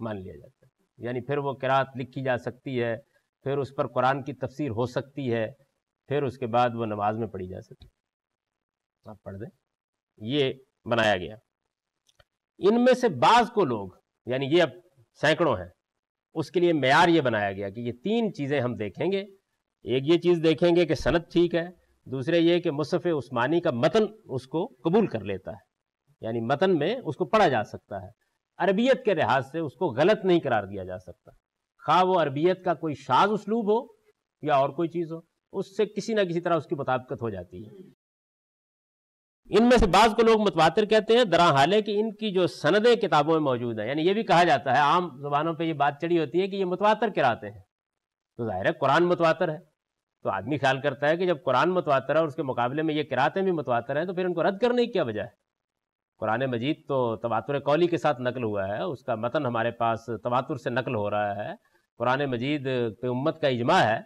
मान लिया जाता है यानी फिर वो किरात लिखी जा सकती है फिर उस पर कुरान की तफसीर हो सकती है फिर उसके बाद वो नमाज में पढ़ी जा सकती है आप पढ़ दें ये बनाया गया इनमें से बाज को लोग यानी ये अब सैकड़ों हैं उसके लिए मैार ये बनाया गया कि ये तीन चीज़ें हम देखेंगे एक ये चीज़ देखेंगे कि सनत ठीक है दूसरे ये कि मुसफ़ उस्मानी का मतन उसको कबूल कर लेता है यानी मतन में उसको पढ़ा जा सकता है अरबियत के लिहाज से उसको गलत नहीं करार दिया जा सकता खा वो अरबियत का कोई शाज उसलूब हो या और कोई चीज़ हो उससे किसी ना किसी तरह उसकी मुताबकत हो जाती है इनमें से बाज को लोग मुतवातर कहते हैं दरा हाल कि इनकी जो सनदें किताबों में मौजूद है यानी ये भी कहा जाता है आम जबानों पर यह बात चढ़ी होती है कि ये मुतवातर किराते हैं तो जाहिर है कुरान मुतवातर है तो आदमी ख्याल करता है कि जब कुरान मुतवातर है और उसके मुकाबले में ये किराते भी मुतवातर हैं तो फिर इनको रद्द करने की क्या वजह है कुरान मजीद तो तवातुर कौली के साथ नकल हुआ है उसका मतन हमारे पास तवातुर से नकल हो रहा है कुरान मजीद पे उम्मत का इजमा है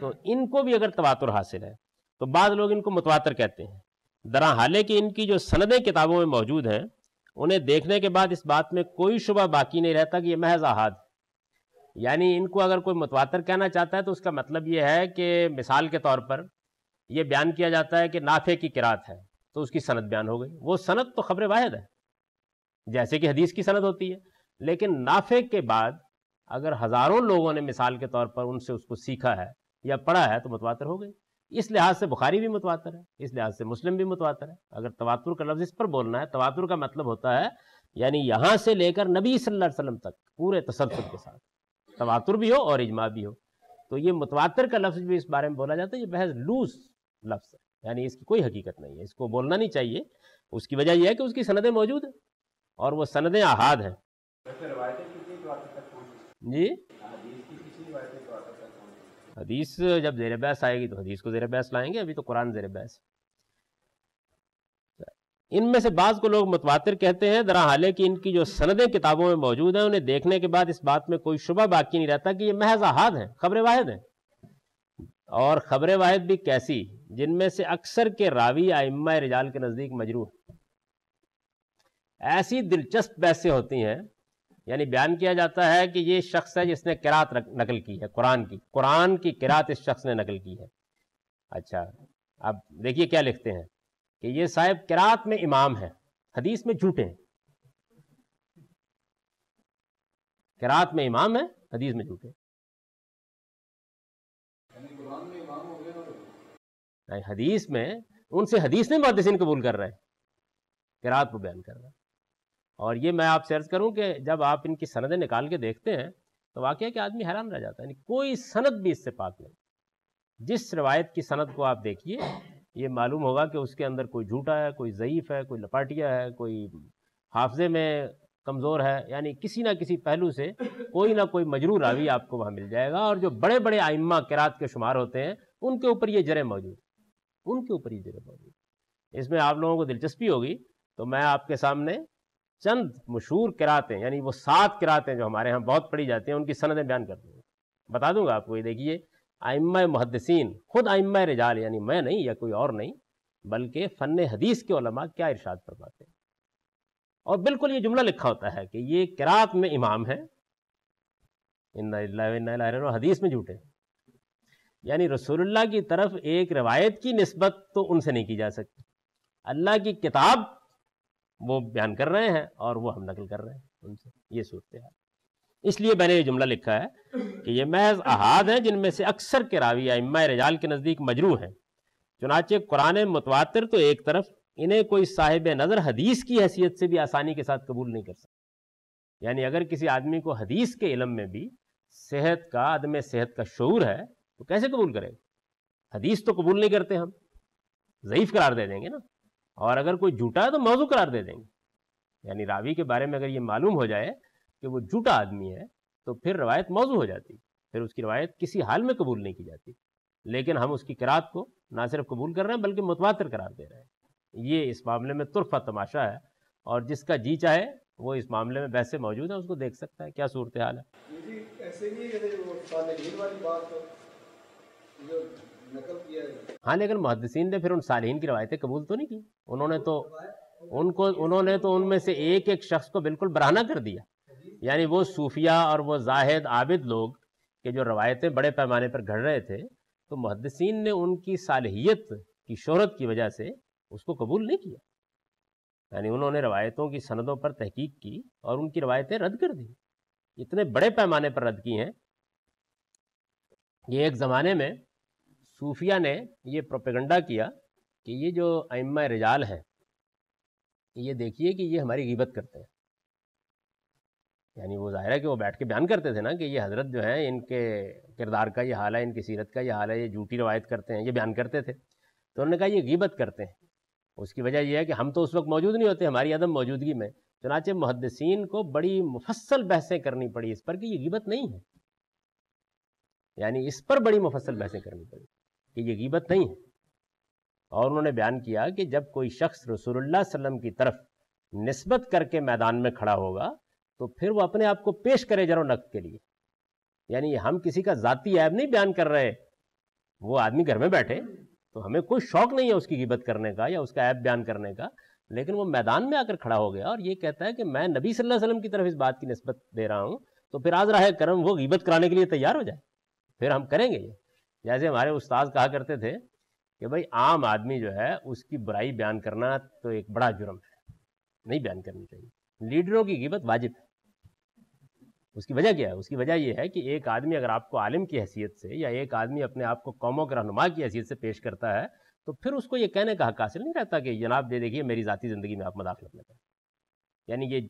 तो इनको भी अगर तवातुर हासिल है तो बाद लोग इनको मुतवातर कहते हैं दरा हालांकि इनकी जो सनदें किताबों में मौजूद हैं उन्हें देखने के बाद इस बात में कोई शुबा बाकी नहीं रहता कि ये महज आहद यानी इनको अगर कोई मुतवातर कहना चाहता है तो उसका मतलब ये है कि मिसाल के तौर पर यह बयान किया जाता है कि नाफे की किरात है तो उसकी सनत बयान हो गई वो सनत तो खबर वाहिद है जैसे कि हदीस की सनत होती है लेकिन नाफे के बाद अगर हज़ारों लोगों ने मिसाल के तौर पर उनसे उसको सीखा है या पढ़ा है तो मुतवातर हो गई इस लिहाज से बुखारी भी मुतवातर है इस लिहाज से मुस्लिम भी मुतवातर है अगर तवातुर का लफ्ज़ इस पर बोलना है तवातुर का मतलब होता है यानी यहाँ से लेकर नबी सल्लल्लाहु अलैहि वसल्लम तक पूरे तसलसल के साथ तवातुर भी हो और इजमा भी हो तो ये मुतवातर का लफ्ज़ भी इस बारे में बोला जाता है ये बेहद लूज लफ्ज़ है यानी इसकी कोई हकीकत नहीं है इसको बोलना नहीं चाहिए उसकी वजह यह है कि उसकी सनदें मौजूद हैं और वो सनदें आहाद हैं जी हदीस जब जेर बहस आएगी तो हदीस को जेर बहस लाएंगे अभी तो कुरान जेर बहस इनमें से बाज़ को लोग मुतवातिर कहते हैं दरा हाले कि इनकी जो सनदें किताबों में मौजूद हैं उन्हें देखने के बाद इस बात में कोई शुबा बाकी नहीं रहता कि ये महज अहाद हैं खबरें वाहिद हैं और खबरें वाहिद भी कैसी जिनमें से अक्सर के रावी आइम्मा रिजाल के नज़दीक मजरू ऐसी दिलचस्प बहसें होती हैं यानी बयान किया जाता है कि ये शख्स है जिसने किरात नकल की है कुरान की कुरान की किरात इस शख्स ने नकल की है अच्छा अब देखिए क्या लिखते हैं कि ये साहब किरात में इमाम है हदीस में झूठे हैं किरात में इमाम है हदीस में झूठे हदीस में उनसे हदीस में मुहदसिन कबूल कर रहे हैं किरात को बयान कर रहे हैं और ये मैं आपसे अर्ज करूँ कि जब आप इनकी सनदें निकाल के देखते हैं तो है कि आदमी हैरान रह जाता है कोई सनद भी इससे पाक नहीं जिस रवायत की सनद को आप देखिए ये मालूम होगा कि उसके अंदर कोई झूठा है कोई ज़यीफ़ है कोई लपाटिया है कोई हाफजे में कमज़ोर है यानी किसी ना किसी पहलू से कोई ना कोई मजरू रावी आपको वहाँ मिल जाएगा और जो बड़े बड़े आइम्मा किरात के शुमार होते हैं उनके ऊपर ये जरे मौजूद उनके ऊपर ये जरे मौजूद इसमें आप लोगों को दिलचस्पी होगी तो मैं आपके सामने चंद मशहूर किरातें यानी वो सात किरातें जो हमारे यहाँ बहुत पढ़ी जाती हैं उनकी सनदें बयान कर दूँगा बता दूंगा आपको ये देखिए आइम मुहदसिन खुद आइम रिजाल यानी मैं नहीं या कोई और नहीं बल्कि फ़न हदीस के ओलमा क्या इरशाद फरमाते हैं और बिल्कुल ये जुमला लिखा होता है कि ये किरात में इमाम है हदीस में झूठे यानी रसूलुल्लाह की तरफ एक रवायत की नस्बत तो उनसे नहीं की जा सकती अल्लाह की किताब वो बयान कर रहे हैं और वो हम नकल कर रहे हैं उनसे ये सूरत है इसलिए मैंने ये जुमला लिखा है कि ये महज अहाद हैं जिनमें से अक्सर के रावी इम्मा रजाल के नज़दीक मजरू हैं चुनाचे कुरान मतवातर तो एक तरफ इन्हें कोई साहिब नज़र हदीस की हैसियत से भी आसानी के साथ कबूल नहीं कर सकता यानी अगर किसी आदमी को हदीस के इलम में भी सेहत का आदम सेहत का शौर है तो कैसे कबूल करेगा हदीस तो कबूल नहीं करते हम ज़यीफ़ करार दे देंगे ना और अगर कोई झूठा है तो मौजू करार दे देंगे यानी रावी के बारे में अगर ये मालूम हो जाए कि वो झूठा आदमी है तो फिर रवायत मौजू हो जाती फिर उसकी रवायत किसी हाल में कबूल नहीं की जाती लेकिन हम उसकी किरात को ना सिर्फ कबूल कर रहे हैं बल्कि मुतवातर करार दे रहे हैं ये इस मामले में तुरफा तमाशा है और जिसका जी चाहे वो इस मामले में वैसे मौजूद है उसको देख सकता है क्या सूरत हाल है हाँ लेकिन मुहदसिन ने फिर उन साल की रवायतें कबूल तो नहीं की उन्होंने तो उनको उन्होंने तो उनमें से एक एक शख्स को बिल्कुल बराना कर दिया यानी वो सूफिया और वो जाहिद आबिद लोग के जो रवायतें बड़े पैमाने पर घड़ रहे थे तो मुहदसिन ने उनकी सालहियत की शहरत की वजह से उसको कबूल नहीं किया यानी उन्होंने रवायतों की सनदों पर तहकीक की और उनकी रवायतें रद्द कर दी इतने बड़े पैमाने पर रद्द की हैं ये एक ज़माने में सूफिया ने ये प्रोपेगंडा किया कि ये जो अम्मा रजाल हैं ये देखिए कि ये हमारी गिबत करते हैं यानी वो ज़ाहिर है कि वो बैठ के बयान करते थे ना कि ये हज़रत जो है इनके किरदार का ये हाल है इनकी सीरत का ये हाल है ये झूठी रवायत करते हैं ये बयान करते थे तो उन्होंने कहा ये गिबत करते हैं उसकी वजह यह है कि हम तो उस वक्त मौजूद नहीं होते हमारी अदम मौजूदगी में चनाचे मुहदसिन को बड़ी मुफसल बहसें करनी पड़ी इस पर कि ये गिबत नहीं है यानी इस पर बड़ी मुफसल बहसें करनी पड़ी कि ये गीबत नहीं है और उन्होंने बयान किया कि जब कोई शख्स रसूलुल्लाह सल्लम की तरफ नस्बत करके मैदान में खड़ा होगा तो फिर वो अपने आप को पेश करे जरो नक के लिए यानी हम किसी का ज़ाती ऐब नहीं बयान कर रहे वो आदमी घर में बैठे तो हमें कोई शौक नहीं है उसकी गिबत करने का या उसका ऐप बयान करने का लेकिन वो मैदान में आकर खड़ा हो गया और ये कहता है कि मैं नबी सल्लल्लाहु अलैहि वसल्लम की तरफ इस बात की नस्बत दे रहा हूँ तो फिर आज राह करम वो गिबत कराने के लिए तैयार हो जाए फिर हम करेंगे ये जैसे हमारे उस्ताद कहा करते थे कि भाई आम आदमी जो है उसकी बुराई बयान करना तो एक बड़ा जुर्म है नहीं बयान करनी चाहिए लीडरों की कीमत वाजिब है उसकी वजह क्या है उसकी वजह यह है कि एक आदमी अगर आपको आलिम की हैसियत से या एक आदमी अपने आप को कौमों के रहनुमा की हैसियत से पेश करता है तो फिर उसको ये कहने का हक हासिल नहीं रहता कि जनाब ये देखिए मेरी ज़ाती ज़िंदगी में आप मदाखलत न करें यानी ये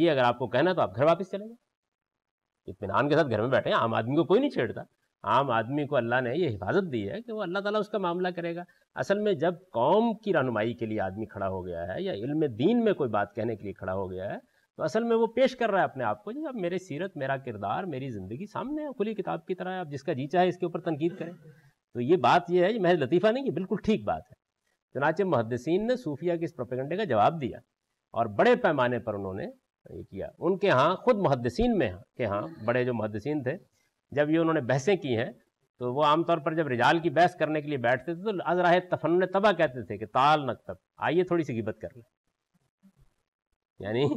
ये अगर आपको कहना तो आप घर वापस चले जाए इतमान के साथ घर में बैठे आम आदमी को कोई नहीं छेड़ता आम आदमी को अल्लाह ने ये हिफाजत दी है कि वो अल्लाह ताला उसका मामला करेगा असल में जब कौम की रहनुमाई के लिए आदमी खड़ा हो गया है या इल्म दीन में कोई बात कहने के लिए खड़ा हो गया है तो असल में वो पेश कर रहा है अपने आप को जब मेरे सीरत मेरा किरदार मेरी ज़िंदगी सामने है खुली किताब की तरह आप जिसका जी चाहे इसके ऊपर तनकीद करें तो ये बात यह है महज लतीफ़ा नहीं है बिल्कुल ठीक बात है चनाचे मुहदसिन ने सूफिया के इस प्रोपेगंडे का जवाब दिया और बड़े पैमाने पर उन्होंने ये किया उनके यहाँ खुद मुहदसिन में के यहाँ बड़े जो मुहदसिन थे जब ये उन्होंने बहसें की हैं तो वो आमतौर पर जब रिजाल की बहस करने के लिए बैठते थे तो अजराह तफन तबा कहते थे कि ताल नक तब आइए थोड़ी सी गिबत कर लें यानी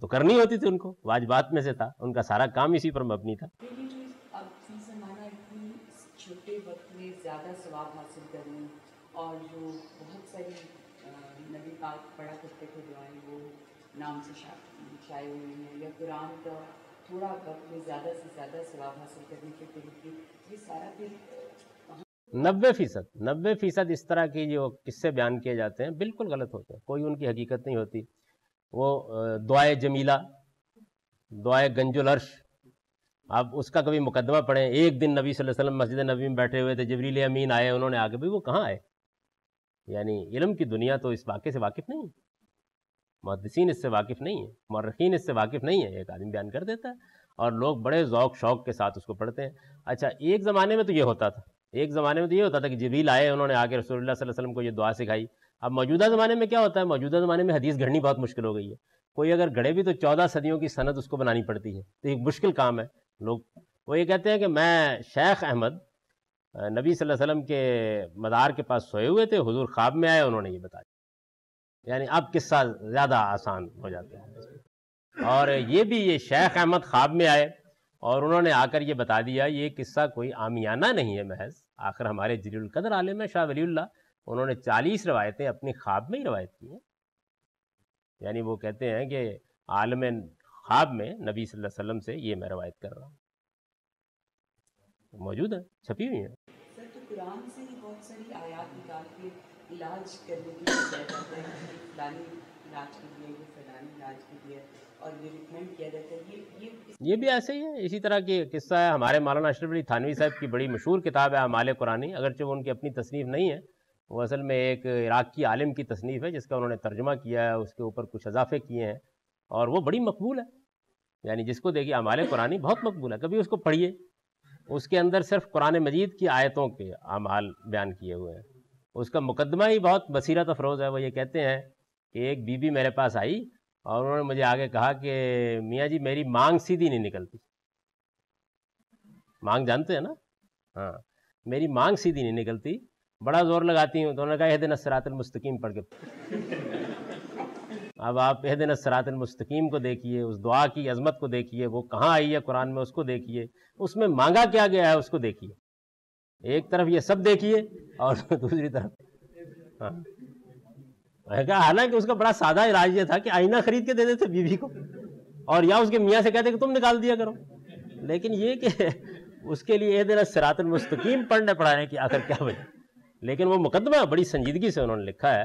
तो करनी होती थी उनको वाजबात में से था उनका सारा काम इसी पर मबनी था छोटे वक्त में ज़्यादा स्वाब हासिल करने और जो बहुत सारी नबी पाक पढ़ा करते थे दुआएं वो नाम से शाये हुई हैं या कुरान का थोड़ा कम में ज़्यादा से ज़्यादा स्वाब हासिल करने के तरीके ये सारा फिर नब्बे फीसद नब्बे फीसद इस तरह की जो किस्से बयान किए जाते हैं बिल्कुल गलत होते हैं कोई उनकी हकीकत नहीं होती वो दुआए जमीला दुआए गंजुल अर्श आप उसका कभी मुकदमा पढ़ें एक दिन नबी सल्लल्लाहु अलैहि वसल्लम मस्जिद नबी में बैठे हुए थे जबरील अमीन आए उन्होंने आगे भाई वो कहाँ आए यानी इलम की दुनिया तो इस वाक्य से वाकिफ़ नहीं मुहदसिन इससे वाकिफ़ नहीं है मौरखीन इससे वाकिफ़ नहीं है एक आदमी बयान कर देता है और लोग बड़े ओक़ शौक़ के साथ उसको पढ़ते हैं अच्छा एक ज़माने में तो ये होता था एक ज़माने में तो ये होता था कि जबील आए उन्होंने आगे रसोल्ला वसलम को ये दुआ सिखाई अब मौजूदा ज़माने में क्या होता है मौजूदा ज़माने में हदीस घड़नी बहुत मुश्किल हो गई है कोई अगर घड़े भी तो चौदह सदियों की सनत उसको बनानी पड़ती है तो एक मुश्किल काम है लोग वो ये कहते हैं कि मैं शेख अहमद नबी वसल्लम के मदार के पास सोए हुए थे हुजूर ख्वाब में आए उन्होंने ये बताया यानी अब किस्सा ज़्यादा आसान हो जाता है और ये भी ये शेख अहमद ख्वाब में आए और उन्होंने आकर ये बता दिया ये किस्सा कोई आमियाना नहीं है महज आखिर हमारे जलील कदर आलम है शाह वलील्ला उन्होंने चालीस रवायतें अपने ख्वाब में ही रवायत की हैं यानी वो कहते हैं कि आलम ख्वाब में नबी सल्लल्लाहु अलैहि वसल्लम से ये मैं रवायत कर रहा हूँ मौजूद है छपी हुई है सर तो कुरान से ही बहुत सारी आयात निकाल के इलाज करने लिए किया जाता है कि फलानी इलाज के लिए ये फलानी इलाज के लिए और ये रिकमेंड किया जाता है ये ये ये भी ऐसे ही है इसी तरह की किस्सा है हमारे मौलाना अशरफ अली थानवी साहब की बड़ी मशहूर किताब है हमाल कुरानी अगरचे वो उनकी अपनी तसनीफ़ नहीं है वो असल में एक इराक़ी आलिम की तसनीफ़ है जिसका उन्होंने तर्जुमा किया है उसके ऊपर कुछ अजाफे किए हैं और वो बड़ी मकबूल है यानी जिसको देखिए हमाल कुरानी बहुत मकबूल है कभी उसको पढ़िए उसके अंदर सिर्फ कुरान मजीद की आयतों के अमाल बयान किए हुए हैं उसका मुकदमा ही बहुत बसीरत अफरोज़ है वो ये कहते हैं कि एक बीबी मेरे पास आई और उन्होंने मुझे आगे कहा कि मियाँ जी मेरी मांग सीधी नहीं निकलती मांग जानते हैं ना हाँ मेरी मांग सीधी नहीं निकलती बड़ा जोर लगाती हूँ तो उन्होंने कहा दिन सरातलमस्तकीम पढ़ के अब आप यह दिन मुस्तकीम को देखिए उस दुआ की अजमत को देखिए वो कहाँ आई है कुरान में उसको देखिए उसमें मांगा क्या गया है उसको देखिए एक तरफ ये सब देखिए और दूसरी तरफ हाँ हालांकि उसका बड़ा सादा इलाज ये था कि आईना खरीद के दे देते बीवी को और या उसके मियाँ से कहते कि तुम निकाल दिया करो लेकिन ये कि उसके लिए एक दिन सरातन मुस्तकीम पढ़ने पढ़ाने की आखिर क्या वजह लेकिन वो मुकदमा बड़ी संजीदगी से उन्होंने लिखा है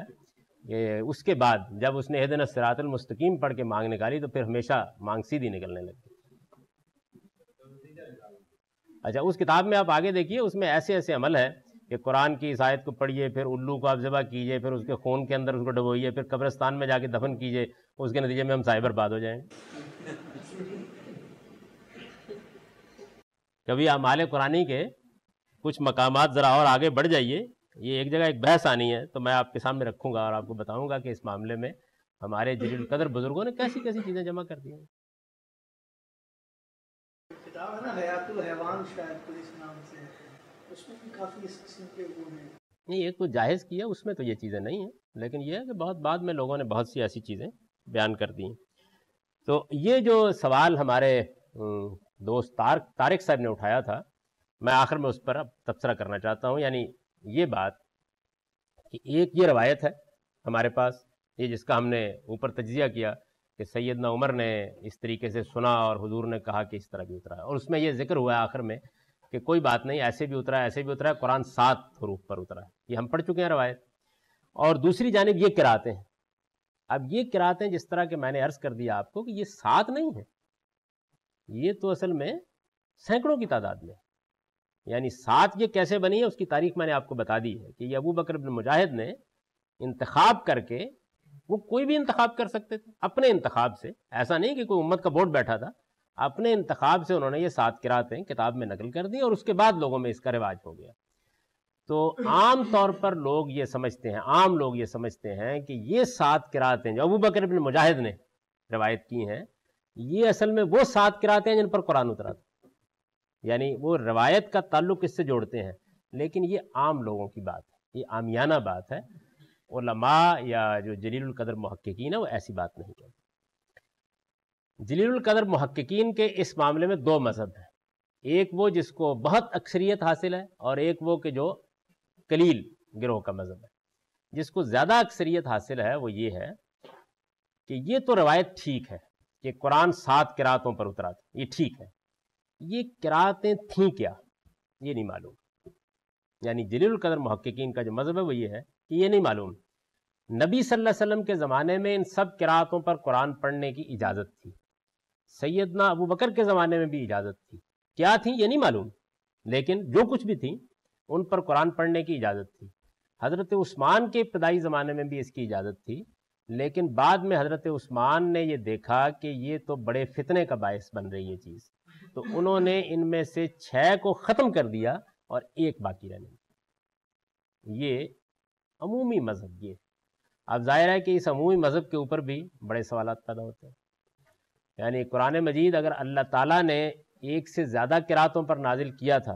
कि उसके बाद जब उसने एहदन सरातल मुस्तकीम पढ़ के मांग निकाली तो फिर हमेशा मांग सीधी निकलने लगी अच्छा उस किताब में आप आगे देखिए उसमें ऐसे ऐसे अमल है कि कुरान की इस आयत को पढ़िए फिर उल्लू को आप ज़बा कीजिए फिर उसके खून के अंदर उसको डबोइए फिर कब्रस्तान में जाके दफन कीजिए उसके नतीजे में हम साइबर बाद हो जाए कभी माले कुरानी के कुछ मकाम ज़रा और आगे बढ़ जाइए ये एक जगह एक बहस आनी है तो मैं आपके सामने रखूँगा और आपको बताऊँगा कि इस मामले में हमारे जिल कदर बुज़ुर्गों ने कैसी कैसी चीज़ें जमा कर दी हैं किताब है ना हयातुल तो हैवान शायद पुलिस नाम से है उसमें भी काफ़ी इस किस्म के वो हैं नहीं ये तो जायज़ किया उसमें तो ये चीज़ें नहीं हैं लेकिन ये है कि बहुत बाद में लोगों ने बहुत सी ऐसी चीज़ें बयान कर दी तो ये जो सवाल हमारे दोस्त तार तारिक साहब ने उठाया था मैं आखिर में उस पर अब तबसरा करना चाहता हूँ यानी ये बात कि एक ये रवायत है हमारे पास ये जिसका हमने ऊपर तजिया किया कि सैदना उमर ने इस तरीके से सुना और हुजूर ने कहा कि इस तरह भी उतरा और उसमें यह जिक्र हुआ आखिर में कि कोई बात नहीं ऐसे भी उतरा ऐसे भी उतरा कुरान सात हरूफ पर उतरा है ये हम पढ़ चुके हैं रवायत और दूसरी जानब ये किराते हैं अब ये किराते हैं जिस तरह के मैंने अर्ज कर दिया आपको कि ये सात नहीं है ये तो असल में सैकड़ों की तादाद में यानी सात ये कैसे बनी है उसकी तारीख मैंने आपको बता दी है कि ये अबू बकर मुजाहिद ने इंतखब करके वो कोई भी इंतखब कर सकते थे अपने इंतखब से ऐसा नहीं कि कोई उम्मत का बोर्ड बैठा था अपने इंतखब से उन्होंने ये सात किरातें किताब में नकल कर दी और उसके बाद लोगों में इसका रिवाज हो गया तो आम तौर पर लोग ये समझते हैं आम लोग ये समझते हैं कि ये सात किरातें जो अबू बकर बिन मुजाहिद ने रवायत की हैं ये असल में वो सात किरातें हैं जिन पर कुरान उतरा था यानी वो रवायत का ताल्लुक इससे जोड़ते हैं लेकिन ये आम लोगों की बात है ये आमियाना बात है उलमा या जो जलील कदर महक्कीन है वो ऐसी बात नहीं कहते जलील कदर महक्कीन के इस मामले में दो मज़हब हैं एक वो जिसको बहुत अक्सरियत हासिल है और एक वो कि जो कलील गिरोह का मज़हब है जिसको ज़्यादा अक्सरियत हासिल है वो ये है कि ये तो रवायत ठीक है कि कुरान सात किरातों पर उतरा था ये ठीक है ये किरातें थीं क्या ये नहीं मालूम यानी जलील कदर महक्कीन का जो मज़हब है वो ये है ये नहीं मालूम नबी सल्लल्लाहु अलैहि वसल्लम के ज़माने में इन सब किरातों पर कुरान पढ़ने की इजाज़त थी सैदना अबू बकर के ज़माने में भी इजाज़त थी क्या थी ये नहीं मालूम लेकिन जो कुछ भी थी उन पर कुरान पढ़ने की इजाज़त थी हज़रत उस्मान के इब्तदाई ज़माने में भी इसकी इजाज़त थी लेकिन बाद में हज़रत उस्मान ने ये देखा कि ये तो बड़े फितने का बायस बन रही है चीज़ तो उन्होंने इनमें से छः को ख़त्म कर दिया और एक बाकी रहने ये अमूमी मज़हब ये अब जाहिर है कि इस अमूमी मज़हब के ऊपर भी बड़े सवाल पैदा होते हैं यानी कुरान मजीद अगर अल्लाह ताला ने एक से ज़्यादा किरातों पर नाजिल किया था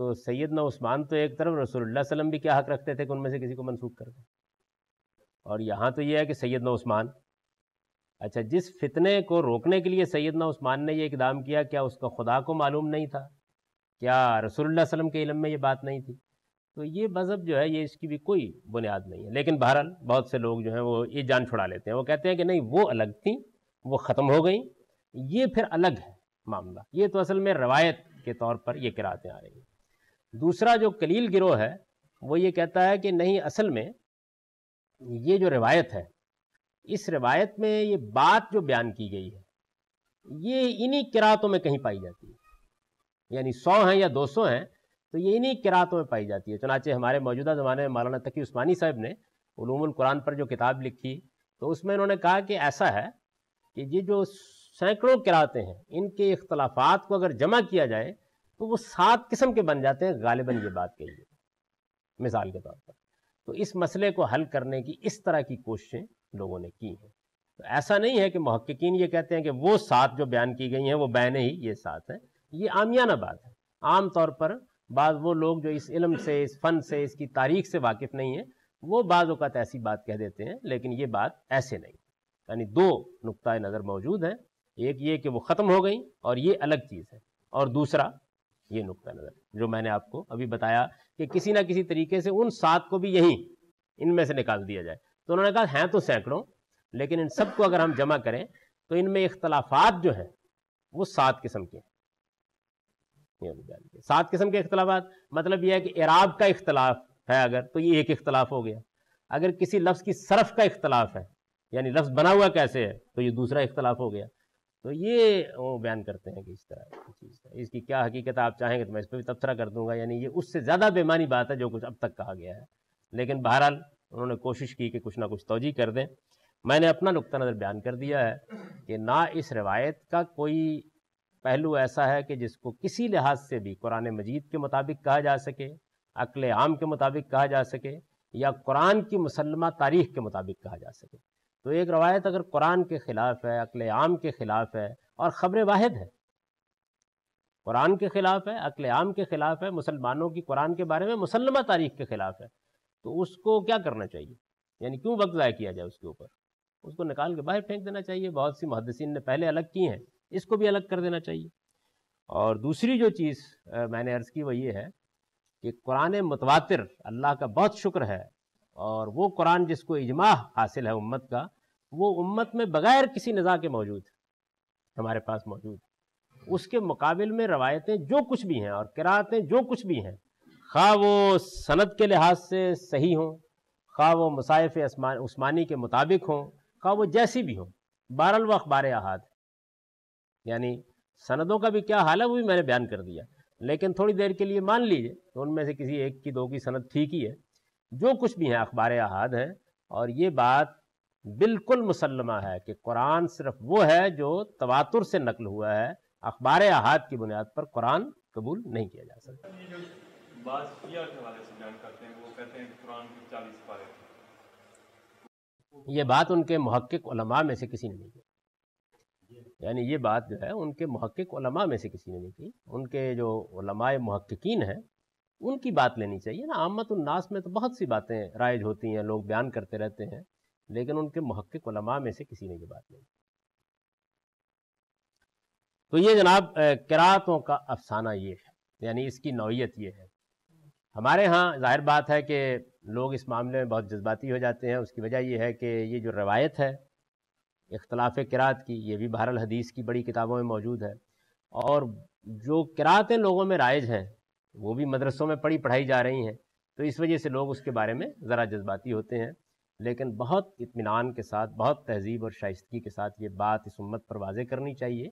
तो सैदना उस्मान तो एक तरफ रसोल्ला वसलम भी क्या हक़ रखते थे कि उनमें से किसी को मनसूख कर दें और यहाँ तो यह है कि सैदना उस्मान अच्छा जिस फितने को रोकने के लिए सैदना उस्मान ने यह इकदाम किया क्या उसका खुदा को मालूम नहीं था क्या रसोल्ला वसलम के इलम में ये बात नहीं थी तो ये मज़हब जो है ये इसकी भी कोई बुनियाद नहीं है लेकिन बहरहाल बहुत से लोग जो हैं वो ये जान छुड़ा लेते हैं वो कहते हैं कि नहीं वो अलग थी वो ख़त्म हो गई ये फिर अलग है मामला ये तो असल में रवायत के तौर पर ये किरातें आ रही हैं दूसरा जो कलील गिरोह है वो ये कहता है कि नहीं असल में ये जो रिवायत है इस रिवायत में ये बात जो बयान की गई है ये इन्हीं किरातों में कहीं पाई जाती है यानी सौ हैं या दो सौ हैं तो ये इन्हीं किरातों में पाई जाती है चुनाचे हमारे मौजूदा ज़माने में मौलाना तकी उस्मानी साहब ने कुरान पर जो किताब लिखी तो उसमें इन्होंने कहा कि ऐसा है कि ये जो सैकड़ों किरातें हैं इनके इख्तलाफात को अगर जमा किया जाए तो वो सात किस्म के बन जाते हैं गालिबन ये बात कही है मिसाल के तौर पर तो इस मसले को हल करने की इस तरह की कोशिशें लोगों ने की हैं तो ऐसा नहीं है कि महक्कीन ये कहते हैं कि वो सात जो बयान की गई हैं वो बैन ही ये सात हैं ये आमियाना बात है आम तौर पर बाद वो लोग जो इस इल्म से इस फ़न से इसकी तारीख से वाकिफ़ नहीं है वो बाज़त ऐसी बात कह देते हैं लेकिन ये बात ऐसे नहीं यानी दो नुक़ नज़र मौजूद हैं एक ये कि वो ख़त्म हो गई और ये अलग चीज़ है और दूसरा ये नुक़ नज़र जो मैंने आपको अभी बताया कि किसी ना किसी तरीके से उन सात को भी यहीं इनमें से निकाल दिया जाए तो उन्होंने कहा हैं तो सैकड़ों लेकिन इन सबको अगर हम जमा करें तो इनमें इख्तलाफात जो हैं वो सात किस्म के हैं नहीं सात किस्म के अख्तलाफात मतलब यह है कि इराब का इख्तलाफ है अगर तो ये एक इख्तलाफ हो गया अगर किसी लफ्ज़ की सरफ का इख्तलाफ है यानी लफ्ज़ बना हुआ कैसे है तो ये दूसरा इख्तलाफ हो गया तो ये वो बयान करते हैं कि इस तरह की चीज़ है इसकी क्या हकीकत आप चाहेंगे तो मैं इस पर भी तबसरा कर दूंगा यानी ये उससे ज़्यादा बेमानी बात है जो कुछ अब तक कहा गया है लेकिन बहरहाल उन्होंने कोशिश की कि कुछ ना कुछ तोजी कर दें मैंने अपना नुक़ नज़र बयान कर दिया है कि ना इस रवायत का कोई पहलू ऐसा है कि जिसको किसी लिहाज से भी कुरान मजीद के मुताबिक कहा जा सके अकल आम के मुताबिक कहा जा सके या कुरान की मुसलमा तारीख के मुताबिक कहा जा सके तो एक रवायत अगर कुरान के ख़िलाफ़ है अकल आम के ख़िलाफ़ है और ख़बर वाहिद है कुरान के ख़िलाफ़ है अकल आम के ख़िलाफ़ है मुसलमानों की कुरान के बारे में मुसलमा तारीख के ख़िलाफ़ है तो उसको क्या करना चाहिए यानी क्यों वक्त ज़ाय किया जाए उसके ऊपर उसको निकाल के बाहर फेंक देना चाहिए बहुत सी मुहदसिन ने पहले अलग की हैं इसको भी अलग कर देना चाहिए और दूसरी जो चीज़ मैंने अर्ज़ की वो ये है कि कुरान मतवातिर अल्लाह का बहुत शुक्र है और वो कुरान जिसको इजमा हासिल है उम्मत का वो उम्मत में बग़ैर किसी नज़ा के मौजूद हमारे पास मौजूद उसके मुकाबले में रवायतें जो कुछ भी हैं और किरातें जो कुछ भी हैं खा वो सनत के लिहाज से सही हों खा वो मसाइफ उस्मानी के मुताबिक हों खा वो जैसी भी हों बहरल व अखबार अहाद यानी सनदों का भी क्या हाल है वो भी मैंने बयान कर दिया लेकिन थोड़ी देर के लिए मान लीजिए तो उनमें से किसी एक की दो की सनद ठीक ही है जो कुछ भी हैं अखबार अहद हैं और ये बात बिल्कुल मुसलमा है कि कुरान सिर्फ वो है जो तवातुर से नकल हुआ है अखबार अहद की बुनियाद पर कुरान कबूल नहीं किया जा सकता ये बात उनके महक्क उलमा में से किसी ने नहीं की यानी ये बात जो है उनके महक्क उलमा में से किसी ने नहीं की उनके जो उलमाए महक्कीन हैं उनकी बात लेनी चाहिए ना आमत उन्नास में तो बहुत सी बातें राइज होती हैं लोग बयान करते रहते हैं लेकिन उनके महक्क उलमा में से किसी ने ये बात नहीं तो ये जनाब किरातों का अफसाना ये है यानी इसकी नौीयत ये है हमारे यहाँ जाहिर बात है कि लोग इस मामले में बहुत जज्बाती हो जाते हैं उसकी वजह यह है कि ये जो रवायत है इख्तलाफ किरात की ये भी बहरल हदीस की बड़ी किताबों में मौजूद है और जो किरातें लोगों में राइज हैं वो भी मदरसों में पढ़ी पढ़ाई जा रही हैं तो इस वजह से लोग उसके बारे में ज़रा जज्बाती होते हैं लेकिन बहुत इतमान के साथ बहुत तहजीब और शाइस्तगी के साथ ये बात इस उम्मत पर वाजे करनी चाहिए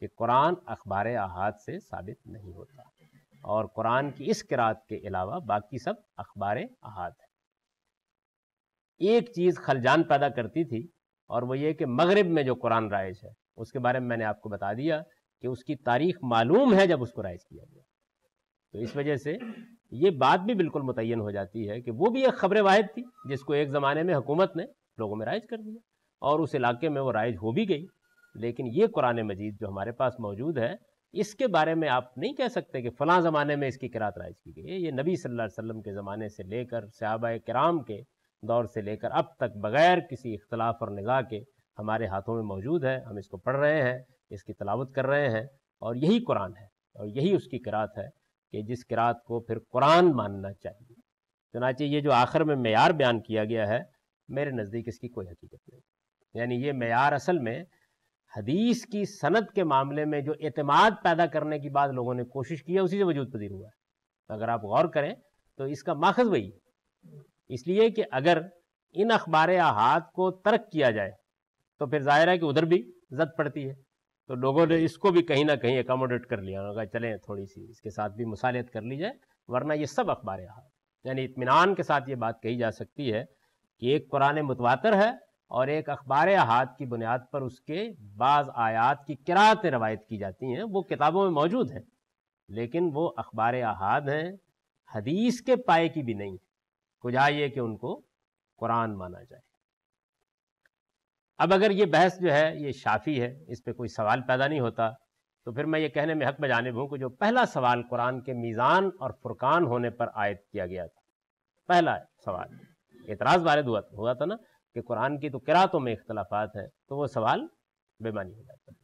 कि कुरान अखबार अहात से साबित नहीं होता और कुरान की इस किरात के अलावा बाकी सब अखबार अहात हैं एक चीज़ खलजान पैदा करती थी और वो ये कि मगरब में जो कुरान राइज है उसके बारे में मैंने आपको बता दिया कि उसकी तारीख मालूम है जब उसको राइज किया गया तो इस वजह से ये बात भी बिल्कुल मुतन हो जाती है कि वो भी एक खबर वाहिद थी जिसको एक ज़माने में हुकूमत ने लोगों में राइज कर दिया और उस इलाके में वो राइज हो भी गई लेकिन ये कुरान मजीद जो हमारे पास मौजूद है इसके बारे में आप नहीं कह सकते कि फ़लाँ ज़माने में इसकी किरात राइज की गई है ये नबी सल्लल्लाहु अलैहि वसल्लम के ज़माने से लेकर सहाबा कराम के दौर से लेकर अब तक बगैर किसी इख्तलाफ और निज़ा के हमारे हाथों में मौजूद है हम इसको पढ़ रहे हैं इसकी तलावत कर रहे हैं और यही कुरान है और यही उसकी किरात है कि जिस किरात को फिर कुरान मानना चाहिए चुनाचे ये जो आखिर में मैार बयान किया गया है मेरे नज़दीक इसकी कोई हकीकत नहीं यानी ये मैार असल में हदीस की सनत के मामले में जो अतमाद पैदा करने की बात लोगों ने कोशिश की है उसी से वजूद पदीर हुआ है अगर आप गौर करें तो इसका माखज वही है इसलिए कि अगर इन अखबार अहात को तर्क किया जाए तो फिर जाहिर है कि उधर भी जद पड़ती है तो लोगों ने इसको भी कहीं ना कहीं एकोमोडेट कर लिया होगा चलें थोड़ी सी इसके साथ भी मुसालियत कर ली जाए वरना ये सब अखबार अहात यानी इतमान के साथ ये बात कही जा सकती है कि एक कुरान मुतवातर है और एक अखबार अहात की बुनियाद पर उसके बाज़ आयात की किरात रवायत की जाती हैं वो किताबों में मौजूद हैं लेकिन वो अखबार अहाद हैं हदीस के पाए की भी नहीं गुजाइश है कि उनको कुरान माना जाए अब अगर ये बहस जो है ये शाफी है इस पर कोई सवाल पैदा नहीं होता तो फिर मैं ये कहने में हक में जानब हूँ कि जो पहला सवाल कुरान के मीज़ान और फुरकान होने पर आयद किया गया था पहला सवाल एतराज़ वारद हुआ हुआ था ना कि कुरान की तो किरातों में इख्तलाफात हैं तो वो सवाल बेमानी हो जाता है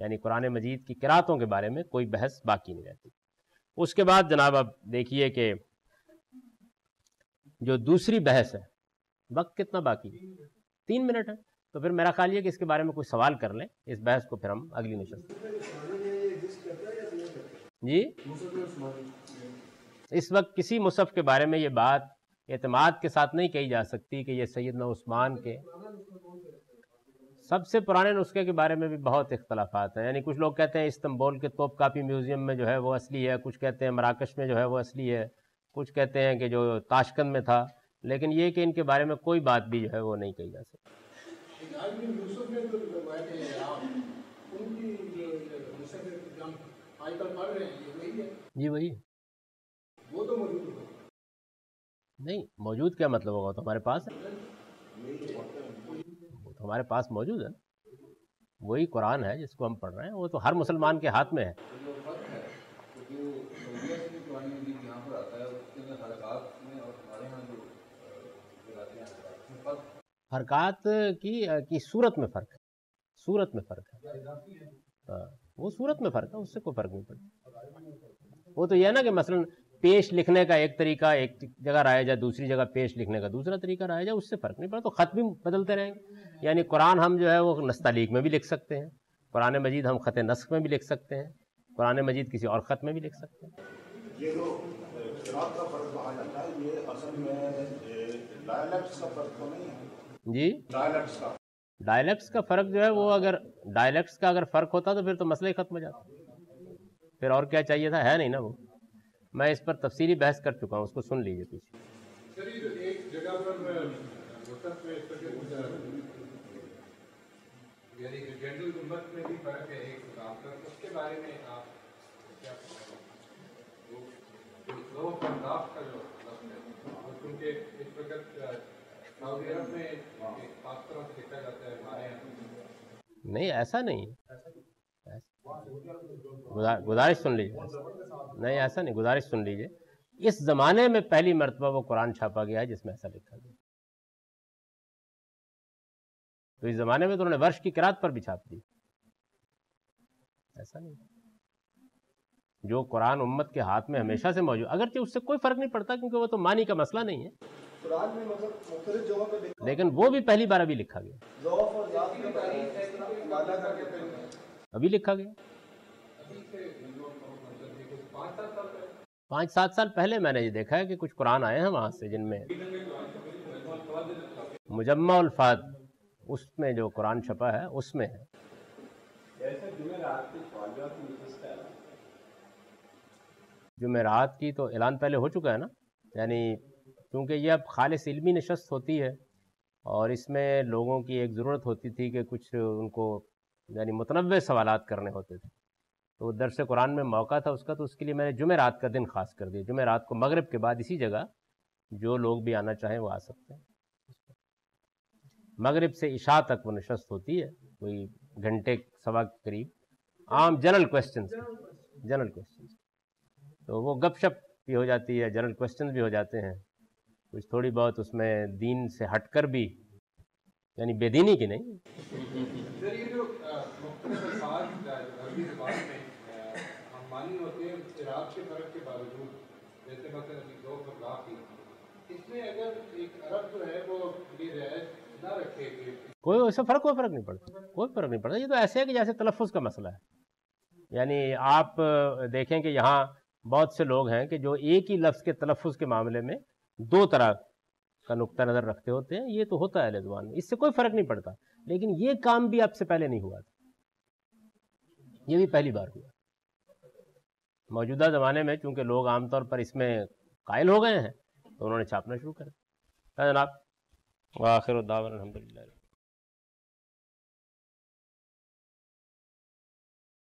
यानी कुरान मजीद की किरातों के बारे में कोई बहस बाकी नहीं रहती उसके बाद जनाब अब देखिए कि जो दूसरी बहस है वक्त कितना बाकी है तीन मिनट है तो फिर मेरा ख्याल ये कि इसके बारे में कोई सवाल कर लें इस बहस को फिर हम अगली नशस्त जी इस वक्त किसी मुसफ़ के बारे में ये बात अतमाद के साथ नहीं कही जा सकती कि ये सैद उस्मान के सबसे पुराने नुस्खे के बारे में भी बहुत इख्तलाफात हैं यानी कुछ लोग कहते हैं इस्तंबोल के तोप कापी म्यूज़ियम में जो है वो असली है कुछ कहते हैं मराकश में जो है वो असली है कुछ कहते हैं कि जो ताशकंद में था लेकिन ये कि इनके बारे में कोई बात भी जो है वो नहीं कही जा सकती जी वही वो तो मौजूद नहीं मौजूद क्या मतलब होगा तो हमारे पास है वो तो हमारे पास मौजूद है वही कुरान है जिसको हम पढ़ रहे हैं वो तो हर मुसलमान के हाथ में है फरकात की की सूरत में फ़र्क है सूरत में फ़र्क है हाँ वो सूरत में फ़र्क है उससे कोई फ़र्क नहीं पड़ता वो तो यह ना कि मसलन पेश लिखने का एक तरीका एक जगह राया जाए दूसरी जगह पेश लिखने का दूसरा तरीका राया जाए उससे फ़र्क नहीं पड़ता तो ख़त भी बदलते रहेंगे यानी कुरान हम जो है वो नस्तालीक में भी लिख सकते हैं कुरान मजीद हम ख़त नस्क में भी लिख सकते हैं कुरान मजीद किसी और ख़त में भी लिख सकते हैं ये जो का फ़र्क कहा जाता है ये असल में जी डायलैक्ट्स का डायलैक्ट्स का फ़र्क जो है वो अगर डायलैक्ट्स का अगर फ़र्क होता तो फिर तो मसला ही ख़त्म हो जाता फिर और क्या चाहिए था है नहीं ना वो मैं इस पर तफसीली बहस कर चुका हूँ उसको सुन लीजिए पीछे तो नहीं ऐसा नहीं गुजारिश सुन लीजिए नहीं ऐसा नहीं गुजारिश सुन लीजिए इस ज़माने में पहली मरतबा वो कुरान छापा गया है जिसमें ऐसा लिखा गया तो इस ज़माने में तो उन्होंने वर्ष की किरात पर भी छाप दी ऐसा नहीं जो कुरान उम्मत के हाथ में हमेशा से मौजूद अगरचे उससे कोई फ़र्क नहीं पड़ता क्योंकि वो तो मानी का मसला नहीं है मतलब लेकिन वो भी पहली बार अभी लिखा गया अभी लिखा गया पाँच सात साल पहले मैंने ये देखा है कि कुछ कुरान आए हैं वहाँ से जिनमें मुजम्मा उल्फात उसमें जो कुरान छपा है उसमें है जुमेरात की तो ऐलान पहले हो चुका है ना यानी क्योंकि यह अब खालिश इलमी नशस्त होती है और इसमें लोगों की एक ज़रूरत होती थी कि कुछ उनको यानी मतनवे सवाल करने होते थे तो दरस कुरान में मौका था उसका तो उसके लिए मैंने जुमे रात का दिन खास कर दिया जुमे रात को मगरब के बाद इसी जगह जो लोग भी आना चाहें वो आ सकते हैं मगरब से इशा तक वो नशस्त होती है कोई घंटे सवा के करीब आम जनरल क्वेश्चन जनरल क्वेश्चन तो वो गपशप भी हो जाती है जनरल क्वेश्चन भी हो जाते हैं कुछ थोड़ी बहुत उसमें दीन से हटकर भी यानी बेदीनी की नहीं कोई ऐसा फर्क कोई फर्क नहीं पड़ता कोई फर्क नहीं पड़ता ये तो ऐसे है कि जैसे तलफ़ का मसला है यानी आप देखें कि यहाँ बहुत से लोग हैं कि जो एक ही लफ्ज़ के तलफ़ के मामले में दो तरह का नुकता नज़र रखते होते हैं ये तो होता है रिजवान में इससे कोई फर्क नहीं पड़ता लेकिन ये काम भी आपसे पहले नहीं हुआ था ये भी पहली बार हुआ मौजूदा ज़माने में चूंकि लोग आमतौर पर इसमें कायल हो गए हैं तो उन्होंने छापना शुरू करा हाँ जनाब आखिर उदावर अलहमदिल्ला